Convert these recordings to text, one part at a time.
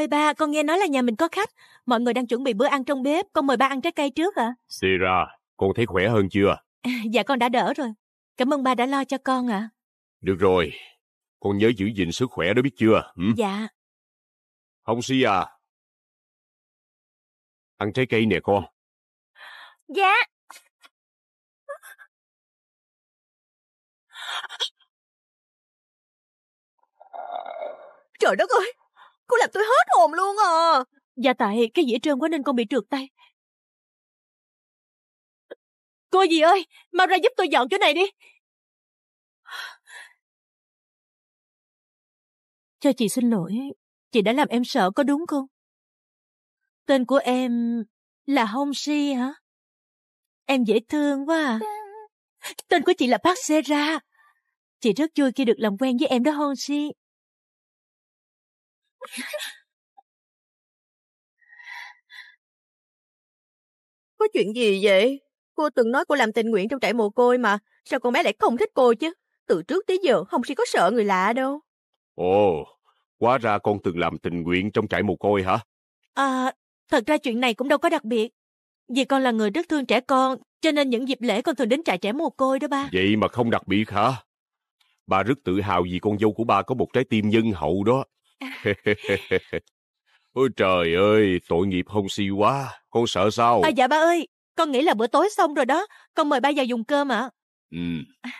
Ơi ba, con nghe nói là nhà mình có khách. Mọi người đang chuẩn bị bữa ăn trong bếp, con mời ba ăn trái cây trước hả? À? Sira, con thấy khỏe hơn chưa? À, dạ con đã đỡ rồi. Cảm ơn ba đã lo cho con ạ. Được rồi, con nhớ giữ gìn sức khỏe đó biết chưa? Ừ? Dạ. Hồng Si à, ăn trái cây nè con. Dạ. Trời đất ơi, Cô làm tôi hết hồn luôn à. Dạ tại cái dĩa trơn quá nên con bị trượt tay. Cô gì ơi, mau ra giúp tôi dọn chỗ này đi. Cho chị xin lỗi, chị đã làm em sợ có đúng không? Tên của em là Hong Si hả? Em dễ thương quá à. Dạ. Tên của chị là Park Se Chị rất vui khi được làm quen với em đó Hong Si. Có chuyện gì vậy? Cô từng nói cô làm tình nguyện trong trại mồ côi mà, sao con bé lại không thích cô chứ? Từ trước tới giờ không Sĩ có sợ người lạ đâu. Ồ, quá ra con từng làm tình nguyện trong trại mồ côi hả? À, thật ra chuyện này cũng đâu có đặc biệt. Vì con là người rất thương trẻ con, cho nên những dịp lễ con thường đến trại trẻ mồ côi đó ba. Vậy mà không đặc biệt hả? Ba rất tự hào vì con dâu của ba có một trái tim nhân hậu đó. Ôi trời ơi, tội nghiệp hông si quá, con sợ sao? À, dạ ba ơi, con nghĩ là bữa tối xong rồi đó, con mời ba vào dùng cơm ạ. Ừ.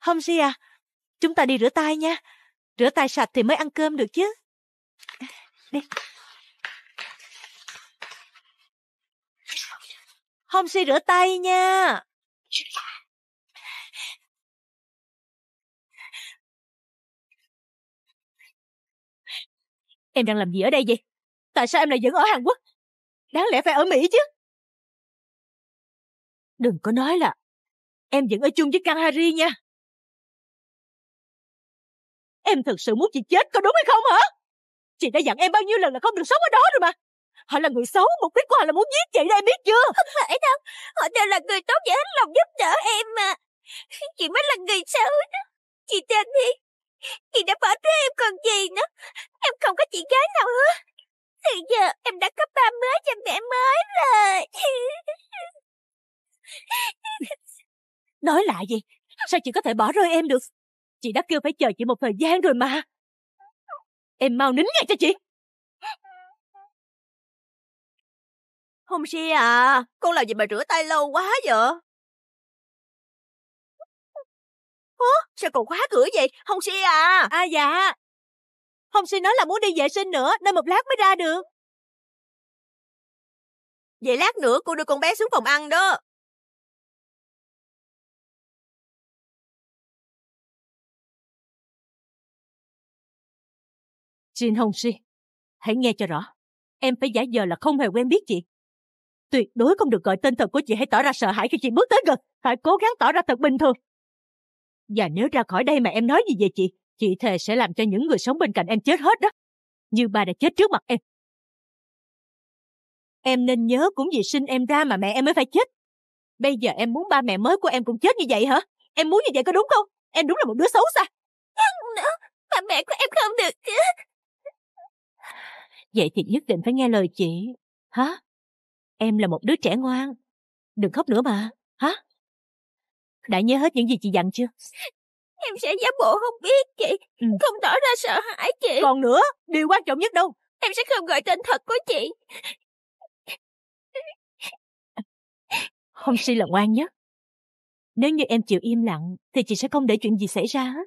Hông si à, chúng ta đi rửa tay nha. Rửa tay sạch thì mới ăn cơm được chứ. Đi. Hông si rửa tay nha. Em đang làm gì ở đây vậy? Tại sao em lại vẫn ở Hàn Quốc? Đáng lẽ phải ở Mỹ chứ? Đừng có nói là em vẫn ở chung với Kang Hari nha. Em thật sự muốn chị chết có đúng hay không hả? Chị đã dặn em bao nhiêu lần là không được sống ở đó rồi mà. Họ là người xấu, mục đích của họ là muốn giết chị đó em biết chưa? Không phải đâu, họ đều là người tốt và hết lòng giúp đỡ em mà. Chị mới là người xấu đó. Chị tên đi, Chị đã bỏ rơi em còn gì nữa. Em không có chị gái nào hết. Từ giờ em đã có ba mới cho mẹ mới rồi. Nói lại gì? Sao chị có thể bỏ rơi em được? Chị đã kêu phải chờ chị một thời gian rồi mà. Em mau nín ngay cho chị. hôm Si à, con làm gì mà rửa tay lâu quá vậy? Ủa, sao còn khóa cửa vậy? Hồng Si à? À dạ. Hồng Si nói là muốn đi vệ sinh nữa, nên một lát mới ra được. Vậy lát nữa cô đưa con bé xuống phòng ăn đó. Jin Hồng Si, hãy nghe cho rõ. Em phải giả vờ là không hề quen biết chị. Tuyệt đối không được gọi tên thật của chị hay tỏ ra sợ hãi khi chị bước tới gần. Phải cố gắng tỏ ra thật bình thường. Và nếu ra khỏi đây mà em nói gì về chị, chị thề sẽ làm cho những người sống bên cạnh em chết hết đó. Như ba đã chết trước mặt em. Em nên nhớ cũng vì sinh em ra mà mẹ em mới phải chết. Bây giờ em muốn ba mẹ mới của em cũng chết như vậy hả? Em muốn như vậy có đúng không? Em đúng là một đứa xấu xa. Ba mẹ của em không được. chứ. Vậy thì nhất định phải nghe lời chị. Hả? Em là một đứa trẻ ngoan. Đừng khóc nữa mà. Hả? Đã nhớ hết những gì chị dặn chưa? Em sẽ giả bộ không biết chị, ừ. không tỏ ra sợ hãi chị. Còn nữa, điều quan trọng nhất đâu? Em sẽ không gọi tên thật của chị. Không si là ngoan nhất. Nếu như em chịu im lặng, thì chị sẽ không để chuyện gì xảy ra hết.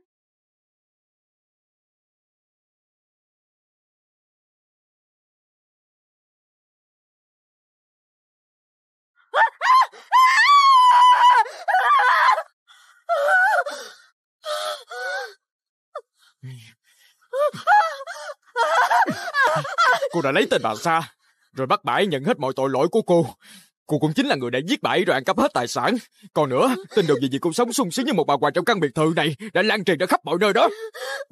Cô đã lấy tên bà Sa, rồi bắt bà nhận hết mọi tội lỗi của cô. Cô cũng chính là người đã giết bà rồi ăn cắp hết tài sản. Còn nữa, tin đồn gì gì cô sống sung sướng như một bà hoàng trong căn biệt thự này đã lan truyền ra khắp mọi nơi đó.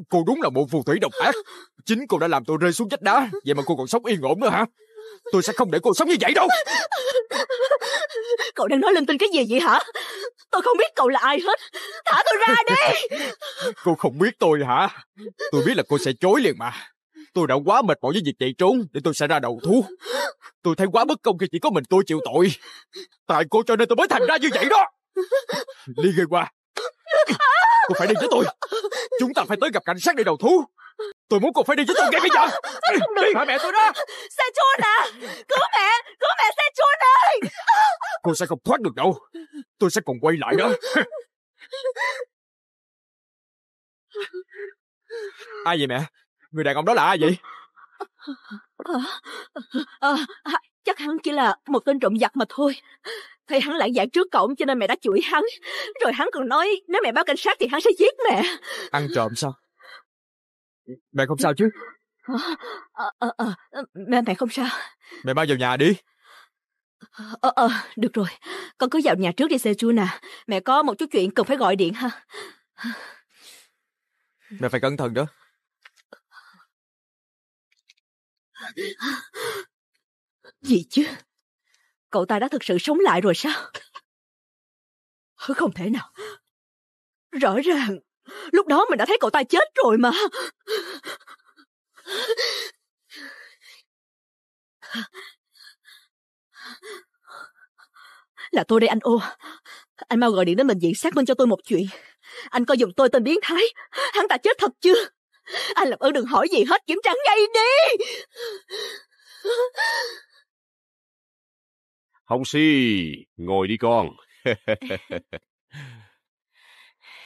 Cô đúng là một phù thủy độc ác. Chính cô đã làm tôi rơi xuống vách đá, vậy mà cô còn sống yên ổn nữa hả? Tôi sẽ không để cô sống như vậy đâu. Cậu đang nói lên tin cái gì vậy hả? Tôi không biết cậu là ai hết. Thả tôi ra đi. cô không biết tôi hả? Tôi biết là cô sẽ chối liền mà. Tôi đã quá mệt mỏi với việc chạy trốn để tôi sẽ ra đầu thú. Tôi thấy quá bất công khi chỉ có mình tôi chịu tội. Tại cô cho nên tôi mới thành ra như vậy đó. ly gây qua. Cô phải đi với tôi. Chúng ta phải tới gặp cảnh sát để đầu thú. Tôi muốn cô phải đi với tôi ngay bây giờ. Đi hả mẹ tôi đó. Xe chôn à. Cứu mẹ. Cứu mẹ xe chôn ơi. Cô sẽ không thoát được đâu. Tôi sẽ còn quay lại đó. Ai vậy mẹ? người đàn ông đó là ai vậy à, à, chắc hắn chỉ là một tên trộm giặc mà thôi thấy hắn lãng giải trước cổng cho nên mẹ đã chửi hắn rồi hắn còn nói nếu mẹ báo cảnh sát thì hắn sẽ giết mẹ ăn trộm sao mẹ không sao chứ à, à, à, mẹ mẹ không sao mẹ mang vào nhà đi ờ ờ được rồi con cứ vào nhà trước đi xe nè. mẹ có một chút chuyện cần phải gọi điện ha mẹ phải cẩn thận đó Gì chứ? Cậu ta đã thực sự sống lại rồi sao? Không thể nào. Rõ ràng, lúc đó mình đã thấy cậu ta chết rồi mà. Là tôi đây anh ô. Anh mau gọi điện đến bệnh viện xác minh cho tôi một chuyện. Anh coi dùng tôi tên biến thái. Hắn ta chết thật chưa? Anh làm ơn đừng hỏi gì hết, kiểm tra ngay đi. Hồng Si, ngồi đi con.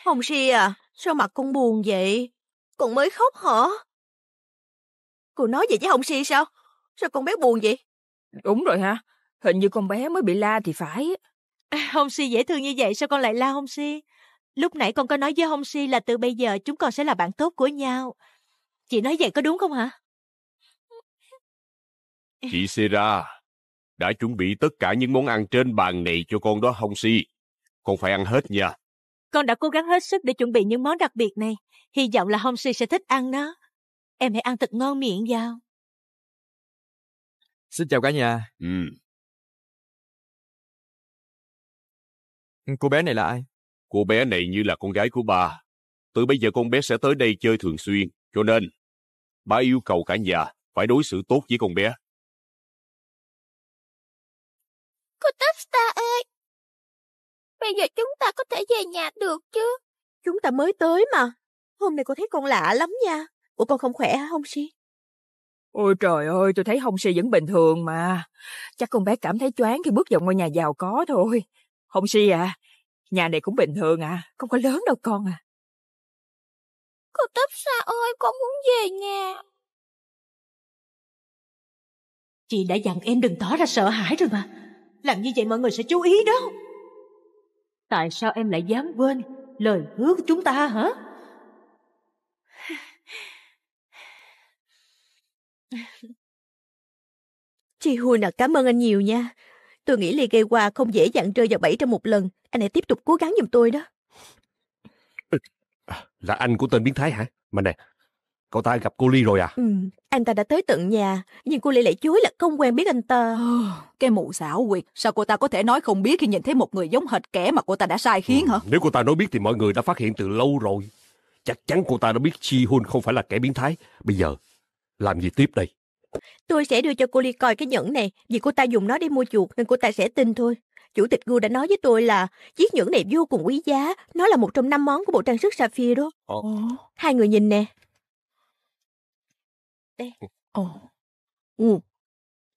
Hồng Si à, sao mặt con buồn vậy? Con mới khóc hả? Cô nói vậy với Hồng Si sao? Sao con bé buồn vậy? Đúng rồi hả? Hình như con bé mới bị la thì phải. Hồng Si dễ thương như vậy sao con lại la Hồng Si? Lúc nãy con có nói với Hong Si là từ bây giờ chúng con sẽ là bạn tốt của nhau. Chị nói vậy có đúng không hả? Chị Sera đã chuẩn bị tất cả những món ăn trên bàn này cho con đó Hong Si. Con phải ăn hết nha. Con đã cố gắng hết sức để chuẩn bị những món đặc biệt này. Hy vọng là Hong Si sẽ thích ăn nó. Em hãy ăn thật ngon miệng vào. Xin chào cả nhà. Ừ. Cô bé này là ai? Cô bé này như là con gái của bà. Từ bây giờ con bé sẽ tới đây chơi thường xuyên, cho nên ba yêu cầu cả nhà phải đối xử tốt với con bé. Cô Topstar ơi! Bây giờ chúng ta có thể về nhà được chứ? Chúng ta mới tới mà. Hôm nay cô thấy con lạ lắm nha. Ủa con không khỏe hả Hồng Si? Ôi trời ơi, tôi thấy Hồng Si vẫn bình thường mà. Chắc con bé cảm thấy choáng khi bước vào ngôi nhà giàu có thôi. Hồng Si à, Nhà này cũng bình thường à, không có lớn đâu con à. Cô Tấp Sa ơi, con muốn về nhà. Chị đã dặn em đừng tỏ ra sợ hãi rồi mà. Làm như vậy mọi người sẽ chú ý đó. Tại sao em lại dám quên lời hứa của chúng ta hả? Chị Hùi nè, à, cảm ơn anh nhiều nha. Tôi nghĩ ly gây Ligewa không dễ dàng rơi vào bẫy trong một lần. Anh hãy tiếp tục cố gắng giùm tôi đó. Là anh của tên biến thái hả? Mà nè, cậu ta gặp cô Ly rồi à? Ừ, anh ta đã tới tận nhà, nhưng cô Ly lại chối là không quen biết anh ta. Cái mụ xảo quyệt, sao cô ta có thể nói không biết khi nhìn thấy một người giống hệt kẻ mà cô ta đã sai khiến ừ, hả? Nếu cô ta nói biết thì mọi người đã phát hiện từ lâu rồi. Chắc chắn cô ta đã biết Chi Hun không phải là kẻ biến thái. Bây giờ, làm gì tiếp đây? Tôi sẽ đưa cho cô Ly coi cái nhẫn này, vì cô ta dùng nó để mua chuột nên cô ta sẽ tin thôi. Chủ tịch Gu đã nói với tôi là chiếc nhẫn này vô cùng quý giá, nó là một trong năm món của bộ trang sức sapphire đó. Ồ. Hai người nhìn nè. Đây. Ồ. Ừ.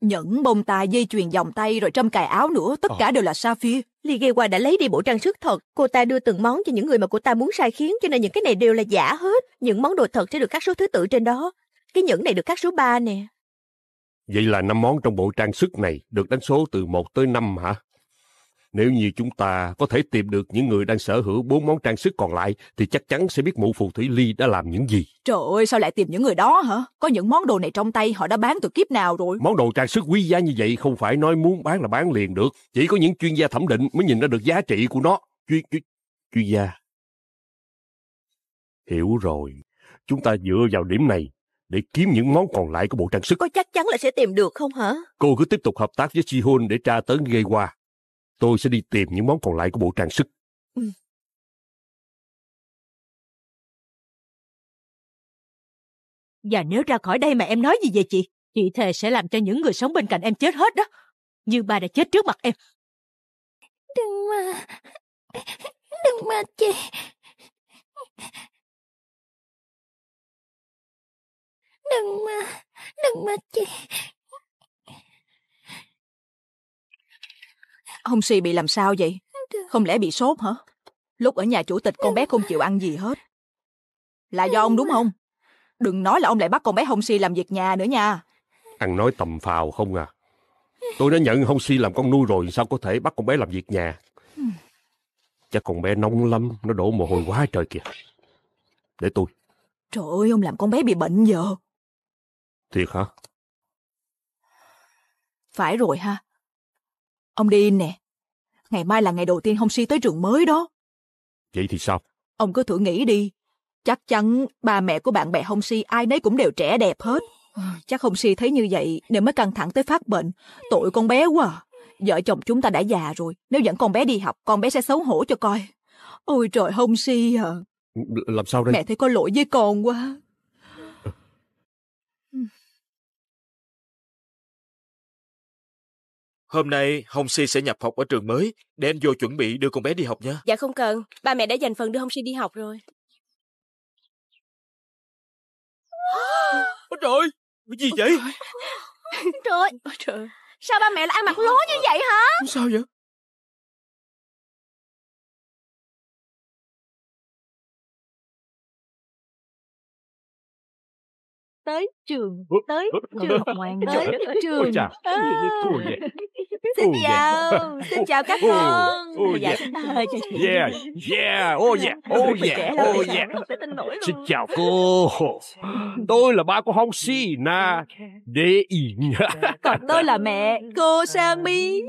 Nhẫn bông tai dây chuyền vòng tay rồi trâm cài áo nữa, tất ờ. cả đều là sapphire. Ligewa đã lấy đi bộ trang sức thật, cô ta đưa từng món cho những người mà cô ta muốn sai khiến cho nên những cái này đều là giả hết, những món đồ thật sẽ được các số thứ tự trên đó. Cái nhẫn này được các số 3 nè. Vậy là năm món trong bộ trang sức này được đánh số từ 1 tới 5 hả? Nếu như chúng ta có thể tìm được những người đang sở hữu bốn món trang sức còn lại thì chắc chắn sẽ biết mụ phù thủy Ly đã làm những gì. Trời ơi, sao lại tìm những người đó hả? Có những món đồ này trong tay họ đã bán từ kiếp nào rồi? Món đồ trang sức quý giá như vậy không phải nói muốn bán là bán liền được. Chỉ có những chuyên gia thẩm định mới nhìn ra được giá trị của nó. Chuyên, chuyên, chuyên gia. Hiểu rồi. Chúng ta dựa vào điểm này để kiếm những món còn lại của bộ trang sức. Có chắc chắn là sẽ tìm được không hả? Cô cứ tiếp tục hợp tác với Chi Hôn để tra tấn gây qua. Tôi sẽ đi tìm những món còn lại của bộ trang sức. Ừ. Và nếu ra khỏi đây mà em nói gì về chị, chị thề sẽ làm cho những người sống bên cạnh em chết hết đó. Như ba đã chết trước mặt em. Đừng mà, đừng mà chị. Đừng mà, đừng mà chị. Ông Si bị làm sao vậy? Không lẽ bị sốt hả? Lúc ở nhà chủ tịch con bé không chịu ăn gì hết. Là do ông đúng không? Đừng nói là ông lại bắt con bé Hồng Si làm việc nhà nữa nha. Ăn nói tầm phào không à. Tôi đã nhận Hồng Si làm con nuôi rồi sao có thể bắt con bé làm việc nhà. Chắc con bé nóng lắm, nó đổ mồ hôi quá trời kìa. Để tôi. Trời ơi, ông làm con bé bị bệnh giờ. Thiệt hả? Phải rồi ha. Ông đi in nè. Ngày mai là ngày đầu tiên Hồng Si tới trường mới đó. Vậy thì sao? Ông cứ thử nghĩ đi. Chắc chắn ba mẹ của bạn bè Hồng Si ai nấy cũng đều trẻ đẹp hết. Chắc Hồng Si thấy như vậy nên mới căng thẳng tới phát bệnh. Tội con bé quá à. Vợ chồng chúng ta đã già rồi. Nếu dẫn con bé đi học, con bé sẽ xấu hổ cho coi. Ôi trời Hồng Si à. L làm sao đây? Mẹ thấy có lỗi với con quá. Hôm nay Hồng Si sẽ nhập học ở trường mới để anh vô chuẩn bị đưa con bé đi học nha. Dạ không cần, ba mẹ đã dành phần đưa Hồng Si đi học rồi. Ôi trời, cái gì vậy? Trời Ôi trời, sao ba mẹ lại ăn mặc lố như vậy hả? Sao vậy? tới trường tới trường ngoan tới trường à xin oh, chào yeah. xin chào các con dạ, dạ. dạ yeah. Ơi, yeah yeah oh yeah oh yeah oh yeah xin chào cô tôi là ba của Hong Si Na Đế Yên còn tôi là mẹ cô Sang Mi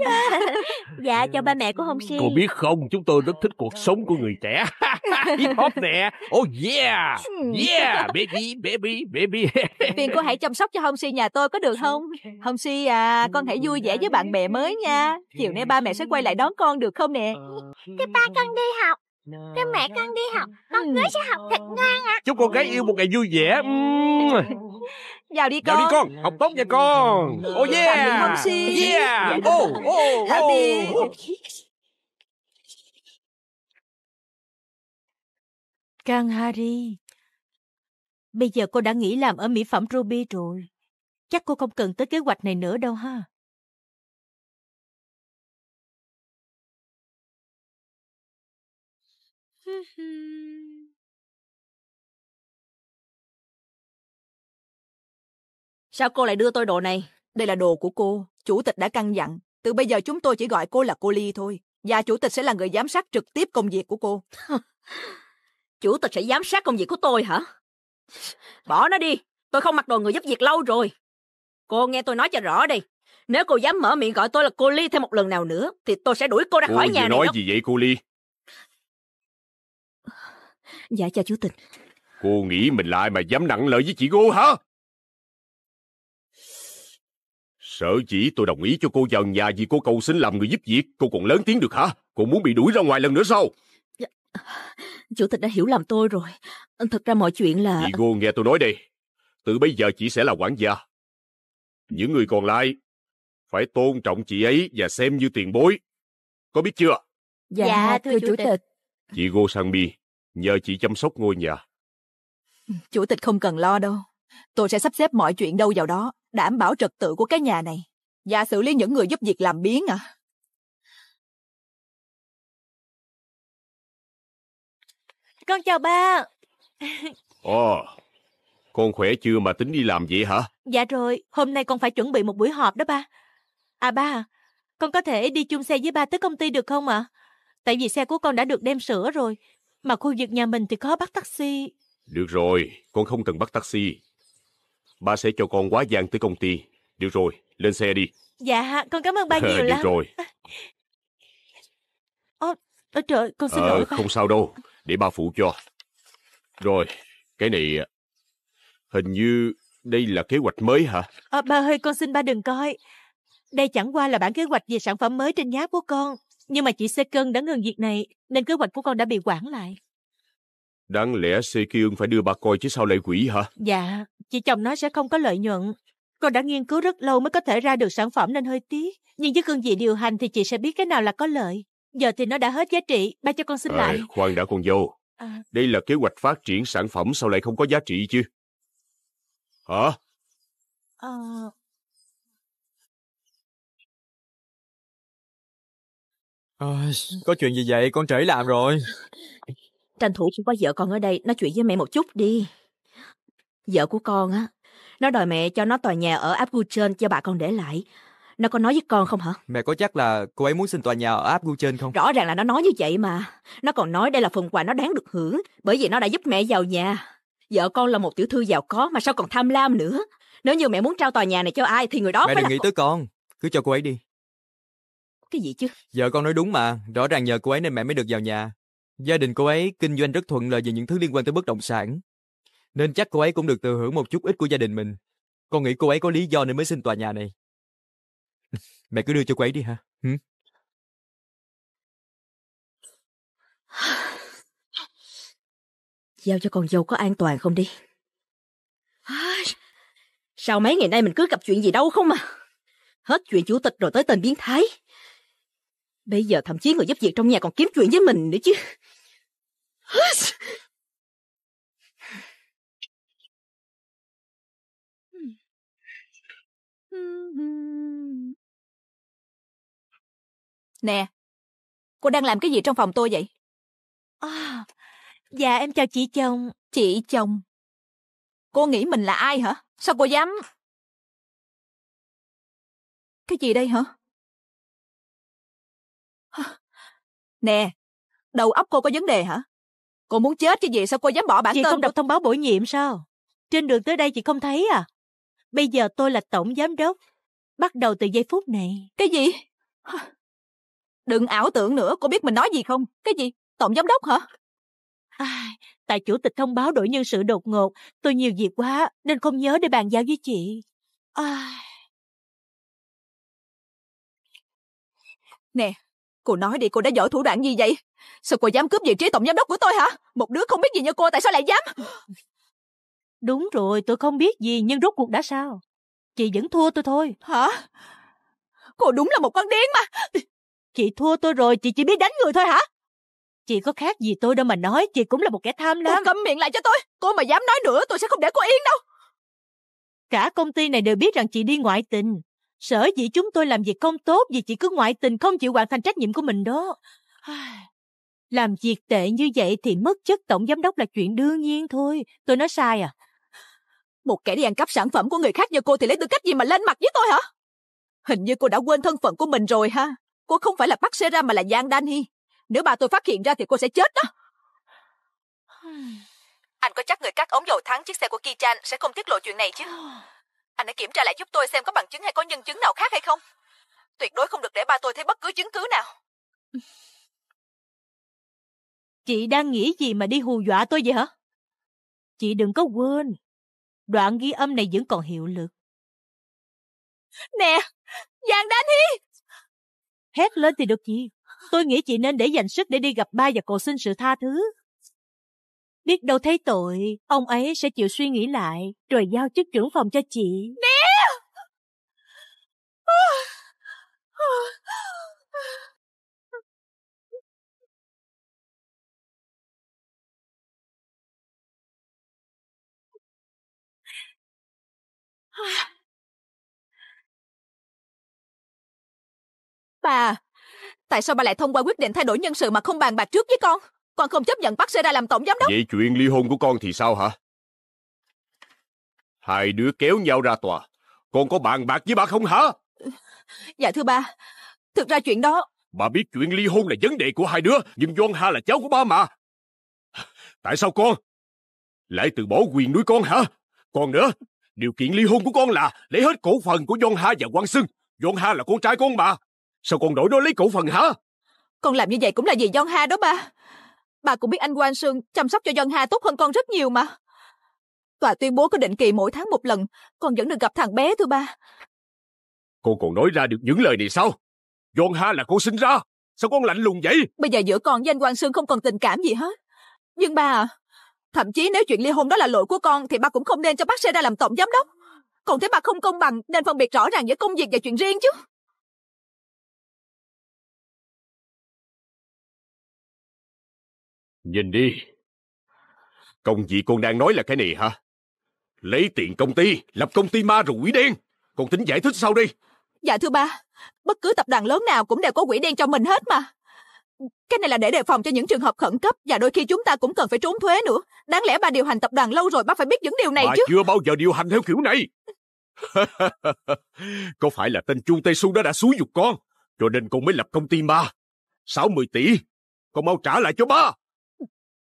dạ chào ba mẹ của Hong Si cô biết không chúng tôi rất thích cuộc sống của người trẻ hip hop nè oh yeah yeah baby baby baby phiền cô hãy chăm sóc cho Hong Si nhà tôi có được không Hong Si à con hãy vui vẻ với bạn bè mới mới nha Chiều nay ba mẹ sẽ quay lại đón con được không nè Thế ba con đi học Thế mẹ con đi học Con gái ừ. sẽ học thật ngoan ạ à. Chúc con gái yêu một ngày vui vẻ ừ. Vào đi con Vào đi con Học tốt nha con Oh yeah Yeah dạ. oh, oh oh Happy Kang Hari Bây giờ cô đã nghỉ làm ở mỹ phẩm Ruby rồi Chắc cô không cần tới kế hoạch này nữa đâu ha Sao cô lại đưa tôi đồ này? Đây là đồ của cô. Chủ tịch đã căn dặn. Từ bây giờ chúng tôi chỉ gọi cô là cô Ly thôi. Và chủ tịch sẽ là người giám sát trực tiếp công việc của cô. chủ tịch sẽ giám sát công việc của tôi hả? Bỏ nó đi. Tôi không mặc đồ người giúp việc lâu rồi. Cô nghe tôi nói cho rõ đi. Nếu cô dám mở miệng gọi tôi là cô Ly thêm một lần nào nữa, thì tôi sẽ đuổi cô ra cô khỏi nhà này. Cô nói gì vậy cô Ly? Dạ cha chủ tịch. Cô nghĩ mình lại mà dám nặng lời với chị Ngô hả? Sợ chỉ tôi đồng ý cho cô vào nhà vì cô cầu xin làm người giúp việc, cô còn lớn tiếng được hả? Cô muốn bị đuổi ra ngoài lần nữa sao? Dạ, chủ tịch đã hiểu lầm tôi rồi. Thật ra mọi chuyện là... Chị Ngô nghe tôi nói đi. Từ bây giờ chị sẽ là quản gia. Những người còn lại phải tôn trọng chị ấy và xem như tiền bối. Có biết chưa? Dạ, dạ thưa, thưa chủ, chủ tịch. Chị Ngô Sang Mi, nhờ chị chăm sóc ngôi nhà. Ừ, chủ tịch không cần lo đâu. Tôi sẽ sắp xếp mọi chuyện đâu vào đó, đảm bảo trật tự của cái nhà này. Và xử lý những người giúp việc làm biến à. Con chào ba. Ồ, con khỏe chưa mà tính đi làm vậy hả? Dạ rồi, hôm nay con phải chuẩn bị một buổi họp đó ba. À ba, con có thể đi chung xe với ba tới công ty được không ạ? À? Tại vì xe của con đã được đem sửa rồi, mà khu vực nhà mình thì có bắt taxi. Được rồi, con không cần bắt taxi. Ba sẽ cho con quá gian tới công ty. Được rồi, lên xe đi. Dạ, con cảm ơn ba nhiều Được rồi. Ồ, ôi trời, con xin Ờ, lỗi ba. không sao đâu, để ba phụ cho. Rồi, cái này... Hình như đây là kế hoạch mới hả? Ờ, ba ơi, con xin ba đừng coi. Đây chẳng qua là bản kế hoạch về sản phẩm mới trên nháp của con. Nhưng mà chị Sê Cơn đã ngừng việc này, nên kế hoạch của con đã bị quản lại. Đáng lẽ Sê Cơn phải đưa bà coi chứ sao lại quỷ hả? Dạ, chị chồng nói sẽ không có lợi nhuận. Con đã nghiên cứu rất lâu mới có thể ra được sản phẩm nên hơi tiếc. Nhưng với cương vị điều hành thì chị sẽ biết cái nào là có lợi. Giờ thì nó đã hết giá trị, ba cho con xin à, lại. Khoan đã con dâu. À... Đây là kế hoạch phát triển sản phẩm sao lại không có giá trị chứ? Hả? Ờ... À... À, có chuyện gì vậy? Con trễ làm rồi. Tranh thủ có vợ con ở đây nói chuyện với mẹ một chút đi. Vợ của con á, nó đòi mẹ cho nó tòa nhà ở Abguchen cho bà con để lại. Nó có nói với con không hả? Mẹ có chắc là cô ấy muốn xin tòa nhà ở Abguchen không? Rõ ràng là nó nói như vậy mà. Nó còn nói đây là phần quà nó đáng được hưởng bởi vì nó đã giúp mẹ giàu nhà. Vợ con là một tiểu thư giàu có mà sao còn tham lam nữa. Nếu như mẹ muốn trao tòa nhà này cho ai thì người đó mẹ phải đừng là... nghĩ tới con. Cứ cho cô ấy đi. Cái gì chứ? Vợ con nói đúng mà, rõ ràng nhờ cô ấy nên mẹ mới được vào nhà. Gia đình cô ấy kinh doanh rất thuận lợi về những thứ liên quan tới bất động sản. Nên chắc cô ấy cũng được thừa hưởng một chút ít của gia đình mình. Con nghĩ cô ấy có lý do nên mới xin tòa nhà này. mẹ cứ đưa cho cô ấy đi ha. Giao cho con dâu có an toàn không đi? Sao mấy ngày nay mình cứ gặp chuyện gì đâu không à? Hết chuyện chủ tịch rồi tới tên biến thái. Bây giờ thậm chí người giúp việc trong nhà còn kiếm chuyện với mình nữa chứ. Nè, cô đang làm cái gì trong phòng tôi vậy? À, dạ em chào chị chồng. Chị chồng? Cô nghĩ mình là ai hả? Sao cô dám... Cái gì đây hả? Nè, đầu óc cô có vấn đề hả? Cô muốn chết chứ gì sao cô dám bỏ bản chị tên Chị không đọc thông báo bổ nhiệm sao? Trên đường tới đây chị không thấy à? Bây giờ tôi là tổng giám đốc. Bắt đầu từ giây phút này. Cái gì? Đừng ảo tưởng nữa, cô biết mình nói gì không? Cái gì? Tổng giám đốc hả? À, tại chủ tịch thông báo đổi nhân sự đột ngột, tôi nhiều việc quá nên không nhớ để bàn giao với chị. À... Nè, Cô nói đi cô đã giỏi thủ đoạn gì vậy? Sao cô dám cướp vị trí tổng giám đốc của tôi hả? Một đứa không biết gì như cô tại sao lại dám? Đúng rồi, tôi không biết gì nhưng rốt cuộc đã sao? Chị vẫn thua tôi thôi. Hả? Cô đúng là một con điên mà. Chị thua tôi rồi, chị chỉ biết đánh người thôi hả? Chị có khác gì tôi đâu mà nói, chị cũng là một kẻ tham lam. Cô câm miệng lại cho tôi, cô mà dám nói nữa tôi sẽ không để cô yên đâu. Cả công ty này đều biết rằng chị đi ngoại tình. Sở dĩ chúng tôi làm việc không tốt vì chị cứ ngoại tình không chịu hoàn thành trách nhiệm của mình đó. Làm việc tệ như vậy thì mất chức tổng giám đốc là chuyện đương nhiên thôi. Tôi nói sai à? Một kẻ đi ăn cắp sản phẩm của người khác như cô thì lấy tư cách gì mà lên mặt với tôi hả? Hình như cô đã quên thân phận của mình rồi ha. Cô không phải là bác xe mà là Giang Dani. Nếu bà tôi phát hiện ra thì cô sẽ chết đó. Anh có chắc người cắt ống dầu thắng chiếc xe của Kichan sẽ không tiết lộ chuyện này chứ? anh hãy kiểm tra lại giúp tôi xem có bằng chứng hay có nhân chứng nào khác hay không tuyệt đối không được để ba tôi thấy bất cứ chứng cứ nào chị đang nghĩ gì mà đi hù dọa tôi vậy hả chị đừng có quên đoạn ghi âm này vẫn còn hiệu lực nè giang đan hi hét lên thì được gì tôi nghĩ chị nên để dành sức để đi gặp ba và cầu xin sự tha thứ Biết đâu thấy tội, ông ấy sẽ chịu suy nghĩ lại, rồi giao chức trưởng phòng cho chị. Nè! Bà, tại sao bà lại thông qua quyết định thay đổi nhân sự mà không bàn bạc trước với con? Con không chấp nhận bắt xe ra làm tổng giám đốc. Vậy chuyện ly hôn của con thì sao hả? Hai đứa kéo nhau ra tòa. Con có bàn bạc với bà không hả? Dạ thưa ba, thực ra chuyện đó... Bà biết chuyện ly hôn là vấn đề của hai đứa, nhưng John Ha là cháu của ba mà. Tại sao con? Lại từ bỏ quyền nuôi con hả? Còn nữa, điều kiện ly hôn của con là lấy hết cổ phần của John Ha và Quang Sưng. John Ha là con trai con mà. Sao con đổi đó lấy cổ phần hả? Con làm như vậy cũng là vì John Ha đó ba. Bà cũng biết anh Quan Sương chăm sóc cho Dân Hà tốt hơn con rất nhiều mà. Tòa tuyên bố có định kỳ mỗi tháng một lần, con vẫn được gặp thằng bé thưa ba. Cô còn nói ra được những lời này sao? Dân Hà là cô sinh ra, sao con lạnh lùng vậy? Bây giờ giữa con với anh Quan Sương không còn tình cảm gì hết. Nhưng ba à, thậm chí nếu chuyện ly hôn đó là lỗi của con thì ba cũng không nên cho bác xe ra làm tổng giám đốc. Còn thấy bà không công bằng nên phân biệt rõ ràng giữa công việc và chuyện riêng chứ. Nhìn đi. Công việc con đang nói là cái này hả? Lấy tiền công ty, lập công ty ma rồi quỷ đen. Con tính giải thích sau đi? Dạ thưa ba, bất cứ tập đoàn lớn nào cũng đều có quỷ đen cho mình hết mà. Cái này là để đề phòng cho những trường hợp khẩn cấp và đôi khi chúng ta cũng cần phải trốn thuế nữa. Đáng lẽ ba điều hành tập đoàn lâu rồi bác phải biết những điều này Ba chứ. chưa bao giờ điều hành theo kiểu này. có phải là tên Chu Tây Su đó đã xúi dục con, cho nên con mới lập công ty ma. 60 tỷ, con mau trả lại cho ba.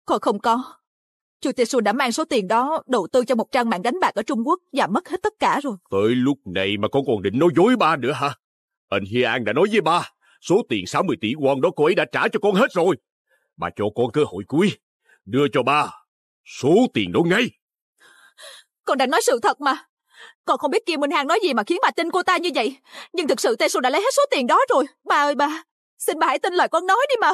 Còn không có. Chu Tê Xu đã mang số tiền đó đầu tư cho một trang mạng đánh bạc ở Trung Quốc và mất hết tất cả rồi. Tới lúc này mà con còn định nói dối ba nữa hả? Anh Hi An đã nói với ba, số tiền 60 tỷ won đó cô ấy đã trả cho con hết rồi. Bà cho con cơ hội cuối, đưa cho ba số tiền đó ngay. Con đang nói sự thật mà. Con không biết Kim Minh Hàng nói gì mà khiến bà tin cô ta như vậy. Nhưng thực sự Tê Xu đã lấy hết số tiền đó rồi. Ba ơi ba, xin bà hãy tin lời con nói đi mà.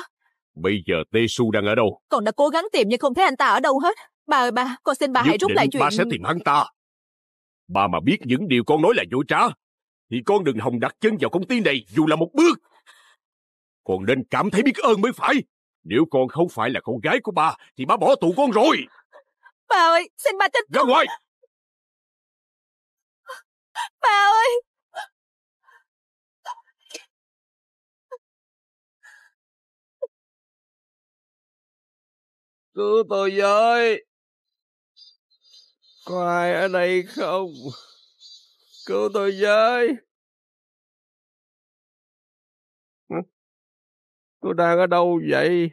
Bây giờ Tê Su đang ở đâu? Con đã cố gắng tìm nhưng không thấy anh ta ở đâu hết. Bà ơi bà, con xin bà Nhất hãy rút lại chuyện. ba sẽ tìm hắn ta. Ba mà biết những điều con nói là dối trá, thì con đừng hòng đặt chân vào công ty này dù là một bước. Con nên cảm thấy biết ơn mới phải. Nếu con không phải là con gái của ba, thì ba bỏ tù con rồi. Bà ơi, xin ba tin. Ra ngoài! Bà ơi! cứu tôi với có ai ở đây không cứu tôi với tôi đang ở đâu vậy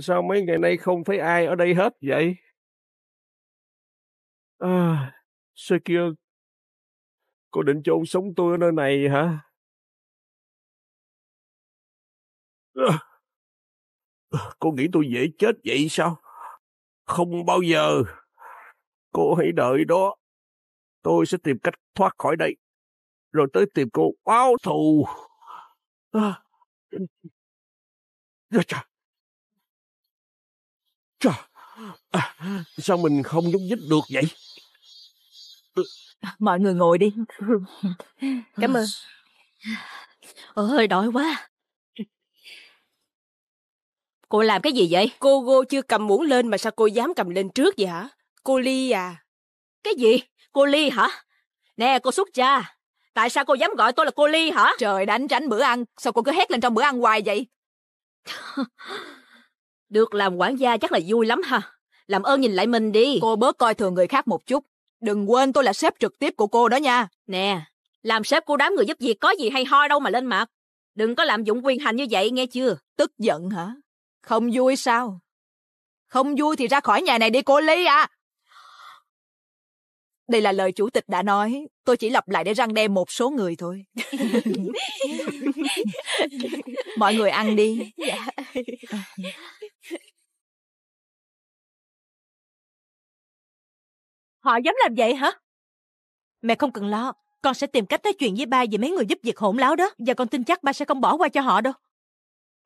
sao mấy ngày nay không thấy ai ở đây hết vậy à, sơ kia cô định chôn sống tôi ở nơi này hả à. Cô nghĩ tôi dễ chết vậy sao? Không bao giờ. Cô hãy đợi đó. Tôi sẽ tìm cách thoát khỏi đây. Rồi tới tìm cô báo thù. À. Dạ, chà. Chà. À, sao mình không nhúc nhích được vậy? Mọi người ngồi đi. Cảm ơn. Ôi, đói quá. Cô làm cái gì vậy? Cô Gô chưa cầm muỗng lên mà sao cô dám cầm lên trước vậy hả? Cô Ly à? Cái gì? Cô Ly hả? Nè, cô xuất gia Tại sao cô dám gọi tôi là cô Ly hả? Trời đánh tránh bữa ăn, sao cô cứ hét lên trong bữa ăn hoài vậy? Được làm quản gia chắc là vui lắm ha. Làm ơn nhìn lại mình đi. Cô bớt coi thường người khác một chút. Đừng quên tôi là sếp trực tiếp của cô đó nha. Nè, làm sếp của đám người giúp việc có gì hay ho đâu mà lên mặt. Đừng có làm dụng quyền hành như vậy nghe chưa? Tức giận hả? Không vui sao? Không vui thì ra khỏi nhà này đi cô Ly à! Đây là lời chủ tịch đã nói, tôi chỉ lặp lại để răng đe một số người thôi. Mọi người ăn đi. Dạ. Họ dám làm vậy hả? Mẹ không cần lo, con sẽ tìm cách nói chuyện với ba về mấy người giúp việc hỗn láo đó và con tin chắc ba sẽ không bỏ qua cho họ đâu.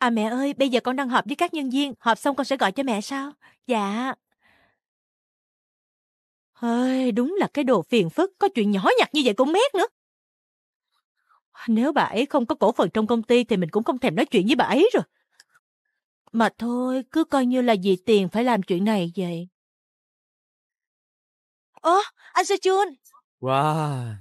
À mẹ ơi, bây giờ con đang họp với các nhân viên, họp xong con sẽ gọi cho mẹ sao? Dạ. Ơi, đúng là cái đồ phiền phức, có chuyện nhỏ nhặt như vậy cũng mét nữa. Nếu bà ấy không có cổ phần trong công ty thì mình cũng không thèm nói chuyện với bà ấy rồi. Mà thôi, cứ coi như là vì tiền phải làm chuyện này vậy. Ơ, anh Sejun! Wow!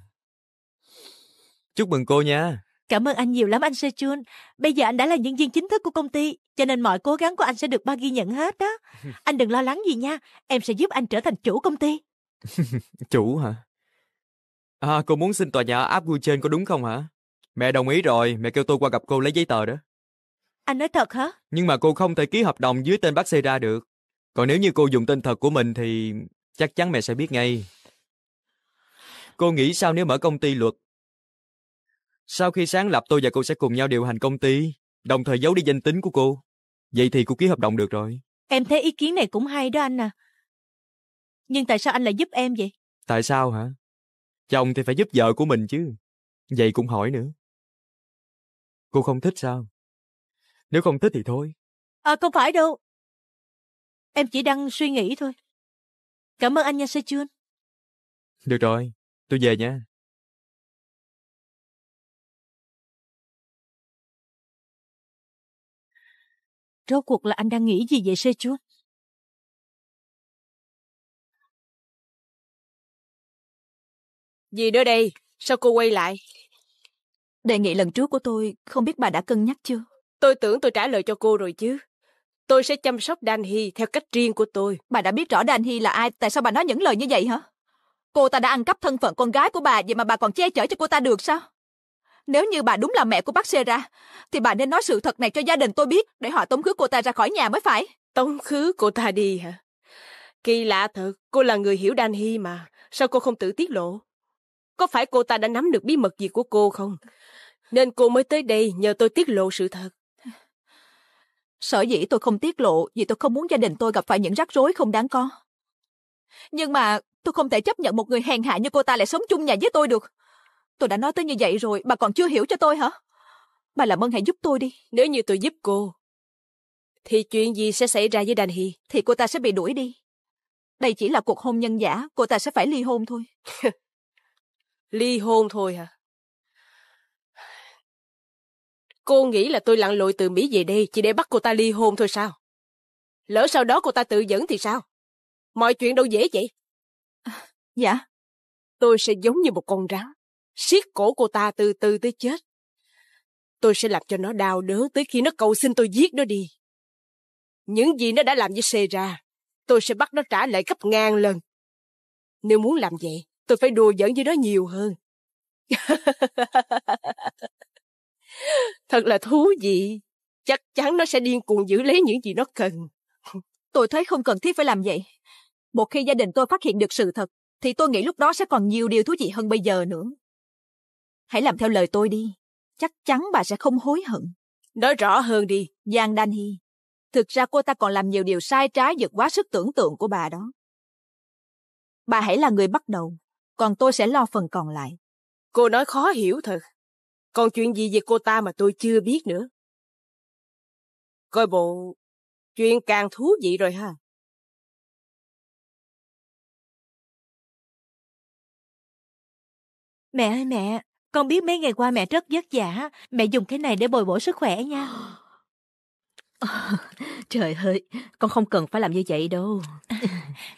Chúc mừng cô nha! Cảm ơn anh nhiều lắm anh Sejun. Bây giờ anh đã là nhân viên chính thức của công ty, cho nên mọi cố gắng của anh sẽ được ba ghi nhận hết đó. Anh đừng lo lắng gì nha, em sẽ giúp anh trở thành chủ công ty. chủ hả? À, cô muốn xin tòa nhà áp vui trên có đúng không hả? Mẹ đồng ý rồi, mẹ kêu tôi qua gặp cô lấy giấy tờ đó. Anh nói thật hả? Nhưng mà cô không thể ký hợp đồng dưới tên bác xe ra được. Còn nếu như cô dùng tên thật của mình thì chắc chắn mẹ sẽ biết ngay. Cô nghĩ sao nếu mở công ty luật sau khi sáng lập tôi và cô sẽ cùng nhau điều hành công ty, đồng thời giấu đi danh tính của cô. Vậy thì cô ký hợp đồng được rồi. Em thấy ý kiến này cũng hay đó anh à. Nhưng tại sao anh lại giúp em vậy? Tại sao hả? Chồng thì phải giúp vợ của mình chứ. Vậy cũng hỏi nữa. Cô không thích sao? Nếu không thích thì thôi. À không phải đâu. Em chỉ đang suy nghĩ thôi. Cảm ơn anh nha Sejun. Được rồi, tôi về nha. Rốt cuộc là anh đang nghĩ gì vậy sê chúa? Gì nữa đây? Sao cô quay lại? Đề nghị lần trước của tôi không biết bà đã cân nhắc chưa? Tôi tưởng tôi trả lời cho cô rồi chứ. Tôi sẽ chăm sóc Dan Hy theo cách riêng của tôi. Bà đã biết rõ Dan Hy là ai, tại sao bà nói những lời như vậy hả? Cô ta đã ăn cắp thân phận con gái của bà, vậy mà bà còn che chở cho cô ta được sao? Nếu như bà đúng là mẹ của bác Sera, thì bà nên nói sự thật này cho gia đình tôi biết để họ tống khứ cô ta ra khỏi nhà mới phải. Tống khứ cô ta đi hả? Kỳ lạ thật, cô là người hiểu Đan Hy mà. Sao cô không tự tiết lộ? Có phải cô ta đã nắm được bí mật gì của cô không? Nên cô mới tới đây nhờ tôi tiết lộ sự thật. Sở dĩ tôi không tiết lộ vì tôi không muốn gia đình tôi gặp phải những rắc rối không đáng có. Nhưng mà tôi không thể chấp nhận một người hèn hạ như cô ta lại sống chung nhà với tôi được. Tôi đã nói tới như vậy rồi, bà còn chưa hiểu cho tôi hả? Bà làm ơn hãy giúp tôi đi. Nếu như tôi giúp cô, thì chuyện gì sẽ xảy ra với Đàn hì Thì cô ta sẽ bị đuổi đi. Đây chỉ là cuộc hôn nhân giả, cô ta sẽ phải ly hôn thôi. ly hôn thôi hả? Cô nghĩ là tôi lặn lội từ Mỹ về đây chỉ để bắt cô ta ly hôn thôi sao? Lỡ sau đó cô ta tự dẫn thì sao? Mọi chuyện đâu dễ vậy. À, dạ. Tôi sẽ giống như một con rắn siết cổ cô ta từ từ tới chết. Tôi sẽ làm cho nó đau đớn tới khi nó cầu xin tôi giết nó đi. Những gì nó đã làm với Sê tôi sẽ bắt nó trả lại gấp ngàn lần. Nếu muốn làm vậy, tôi phải đùa giỡn với nó nhiều hơn. Thật là thú vị. Chắc chắn nó sẽ điên cuồng giữ lấy những gì nó cần. Tôi thấy không cần thiết phải làm vậy. Một khi gia đình tôi phát hiện được sự thật, thì tôi nghĩ lúc đó sẽ còn nhiều điều thú vị hơn bây giờ nữa. Hãy làm theo lời tôi đi. Chắc chắn bà sẽ không hối hận. Nói rõ hơn đi, Giang Đan Hy. Thực ra cô ta còn làm nhiều điều sai trái vượt quá sức tưởng tượng của bà đó. Bà hãy là người bắt đầu, còn tôi sẽ lo phần còn lại. Cô nói khó hiểu thật. Còn chuyện gì về cô ta mà tôi chưa biết nữa. Coi bộ, chuyện càng thú vị rồi ha. Mẹ ơi mẹ, con biết mấy ngày qua mẹ rất vất vả, mẹ dùng cái này để bồi bổ sức khỏe nha. Ờ, trời ơi, con không cần phải làm như vậy đâu.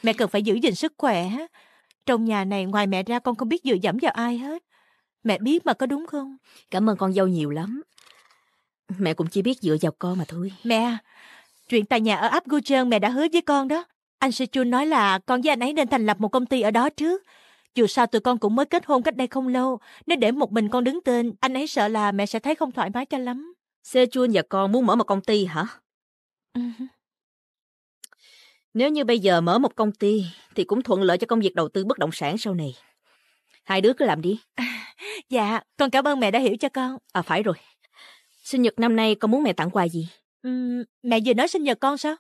mẹ cần phải giữ gìn sức khỏe. Trong nhà này ngoài mẹ ra con không biết dựa dẫm vào ai hết. Mẹ biết mà có đúng không? Cảm ơn con dâu nhiều lắm. Mẹ cũng chỉ biết dựa vào con mà thôi. Mẹ, chuyện tài nhà ở áp Gujan mẹ đã hứa với con đó. Anh Sejun nói là con với anh ấy nên thành lập một công ty ở đó trước. Dù sao tụi con cũng mới kết hôn cách đây không lâu, nếu để một mình con đứng tên, anh ấy sợ là mẹ sẽ thấy không thoải mái cho lắm. Sê Chun và con muốn mở một công ty hả? Ừ nếu như bây giờ mở một công ty thì cũng thuận lợi cho công việc đầu tư bất động sản sau này. Hai đứa cứ làm đi. dạ, con cảm ơn mẹ đã hiểu cho con. À phải rồi. Sinh nhật năm nay con muốn mẹ tặng quà gì? Ừ, mẹ vừa nói sinh nhật con sao?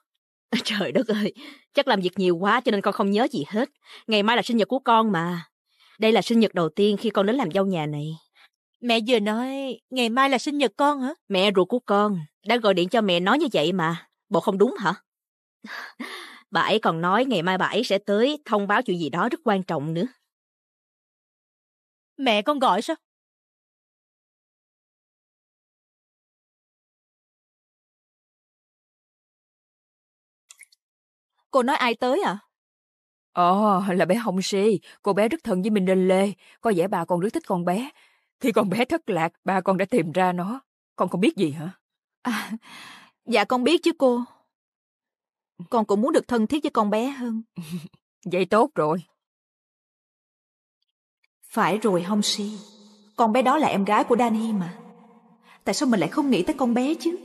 Trời đất ơi, chắc làm việc nhiều quá cho nên con không nhớ gì hết. Ngày mai là sinh nhật của con mà. Đây là sinh nhật đầu tiên khi con đến làm dâu nhà này. Mẹ vừa nói ngày mai là sinh nhật con hả? Mẹ ruột của con đã gọi điện cho mẹ nói như vậy mà. Bộ không đúng hả? bà ấy còn nói ngày mai bà ấy sẽ tới thông báo chuyện gì đó rất quan trọng nữa. Mẹ con gọi sao? Cô nói ai tới à? Ồ, là bé Hồng Si, cô bé rất thân với Minh Đinh Lê, có vẻ bà con rất thích con bé. Khi con bé thất lạc, bà con đã tìm ra nó. Con không biết gì hả? À, dạ con biết chứ cô. Con cũng muốn được thân thiết với con bé hơn. Vậy tốt rồi. Phải rồi Hồng Si, con bé đó là em gái của Dani mà. Tại sao mình lại không nghĩ tới con bé chứ?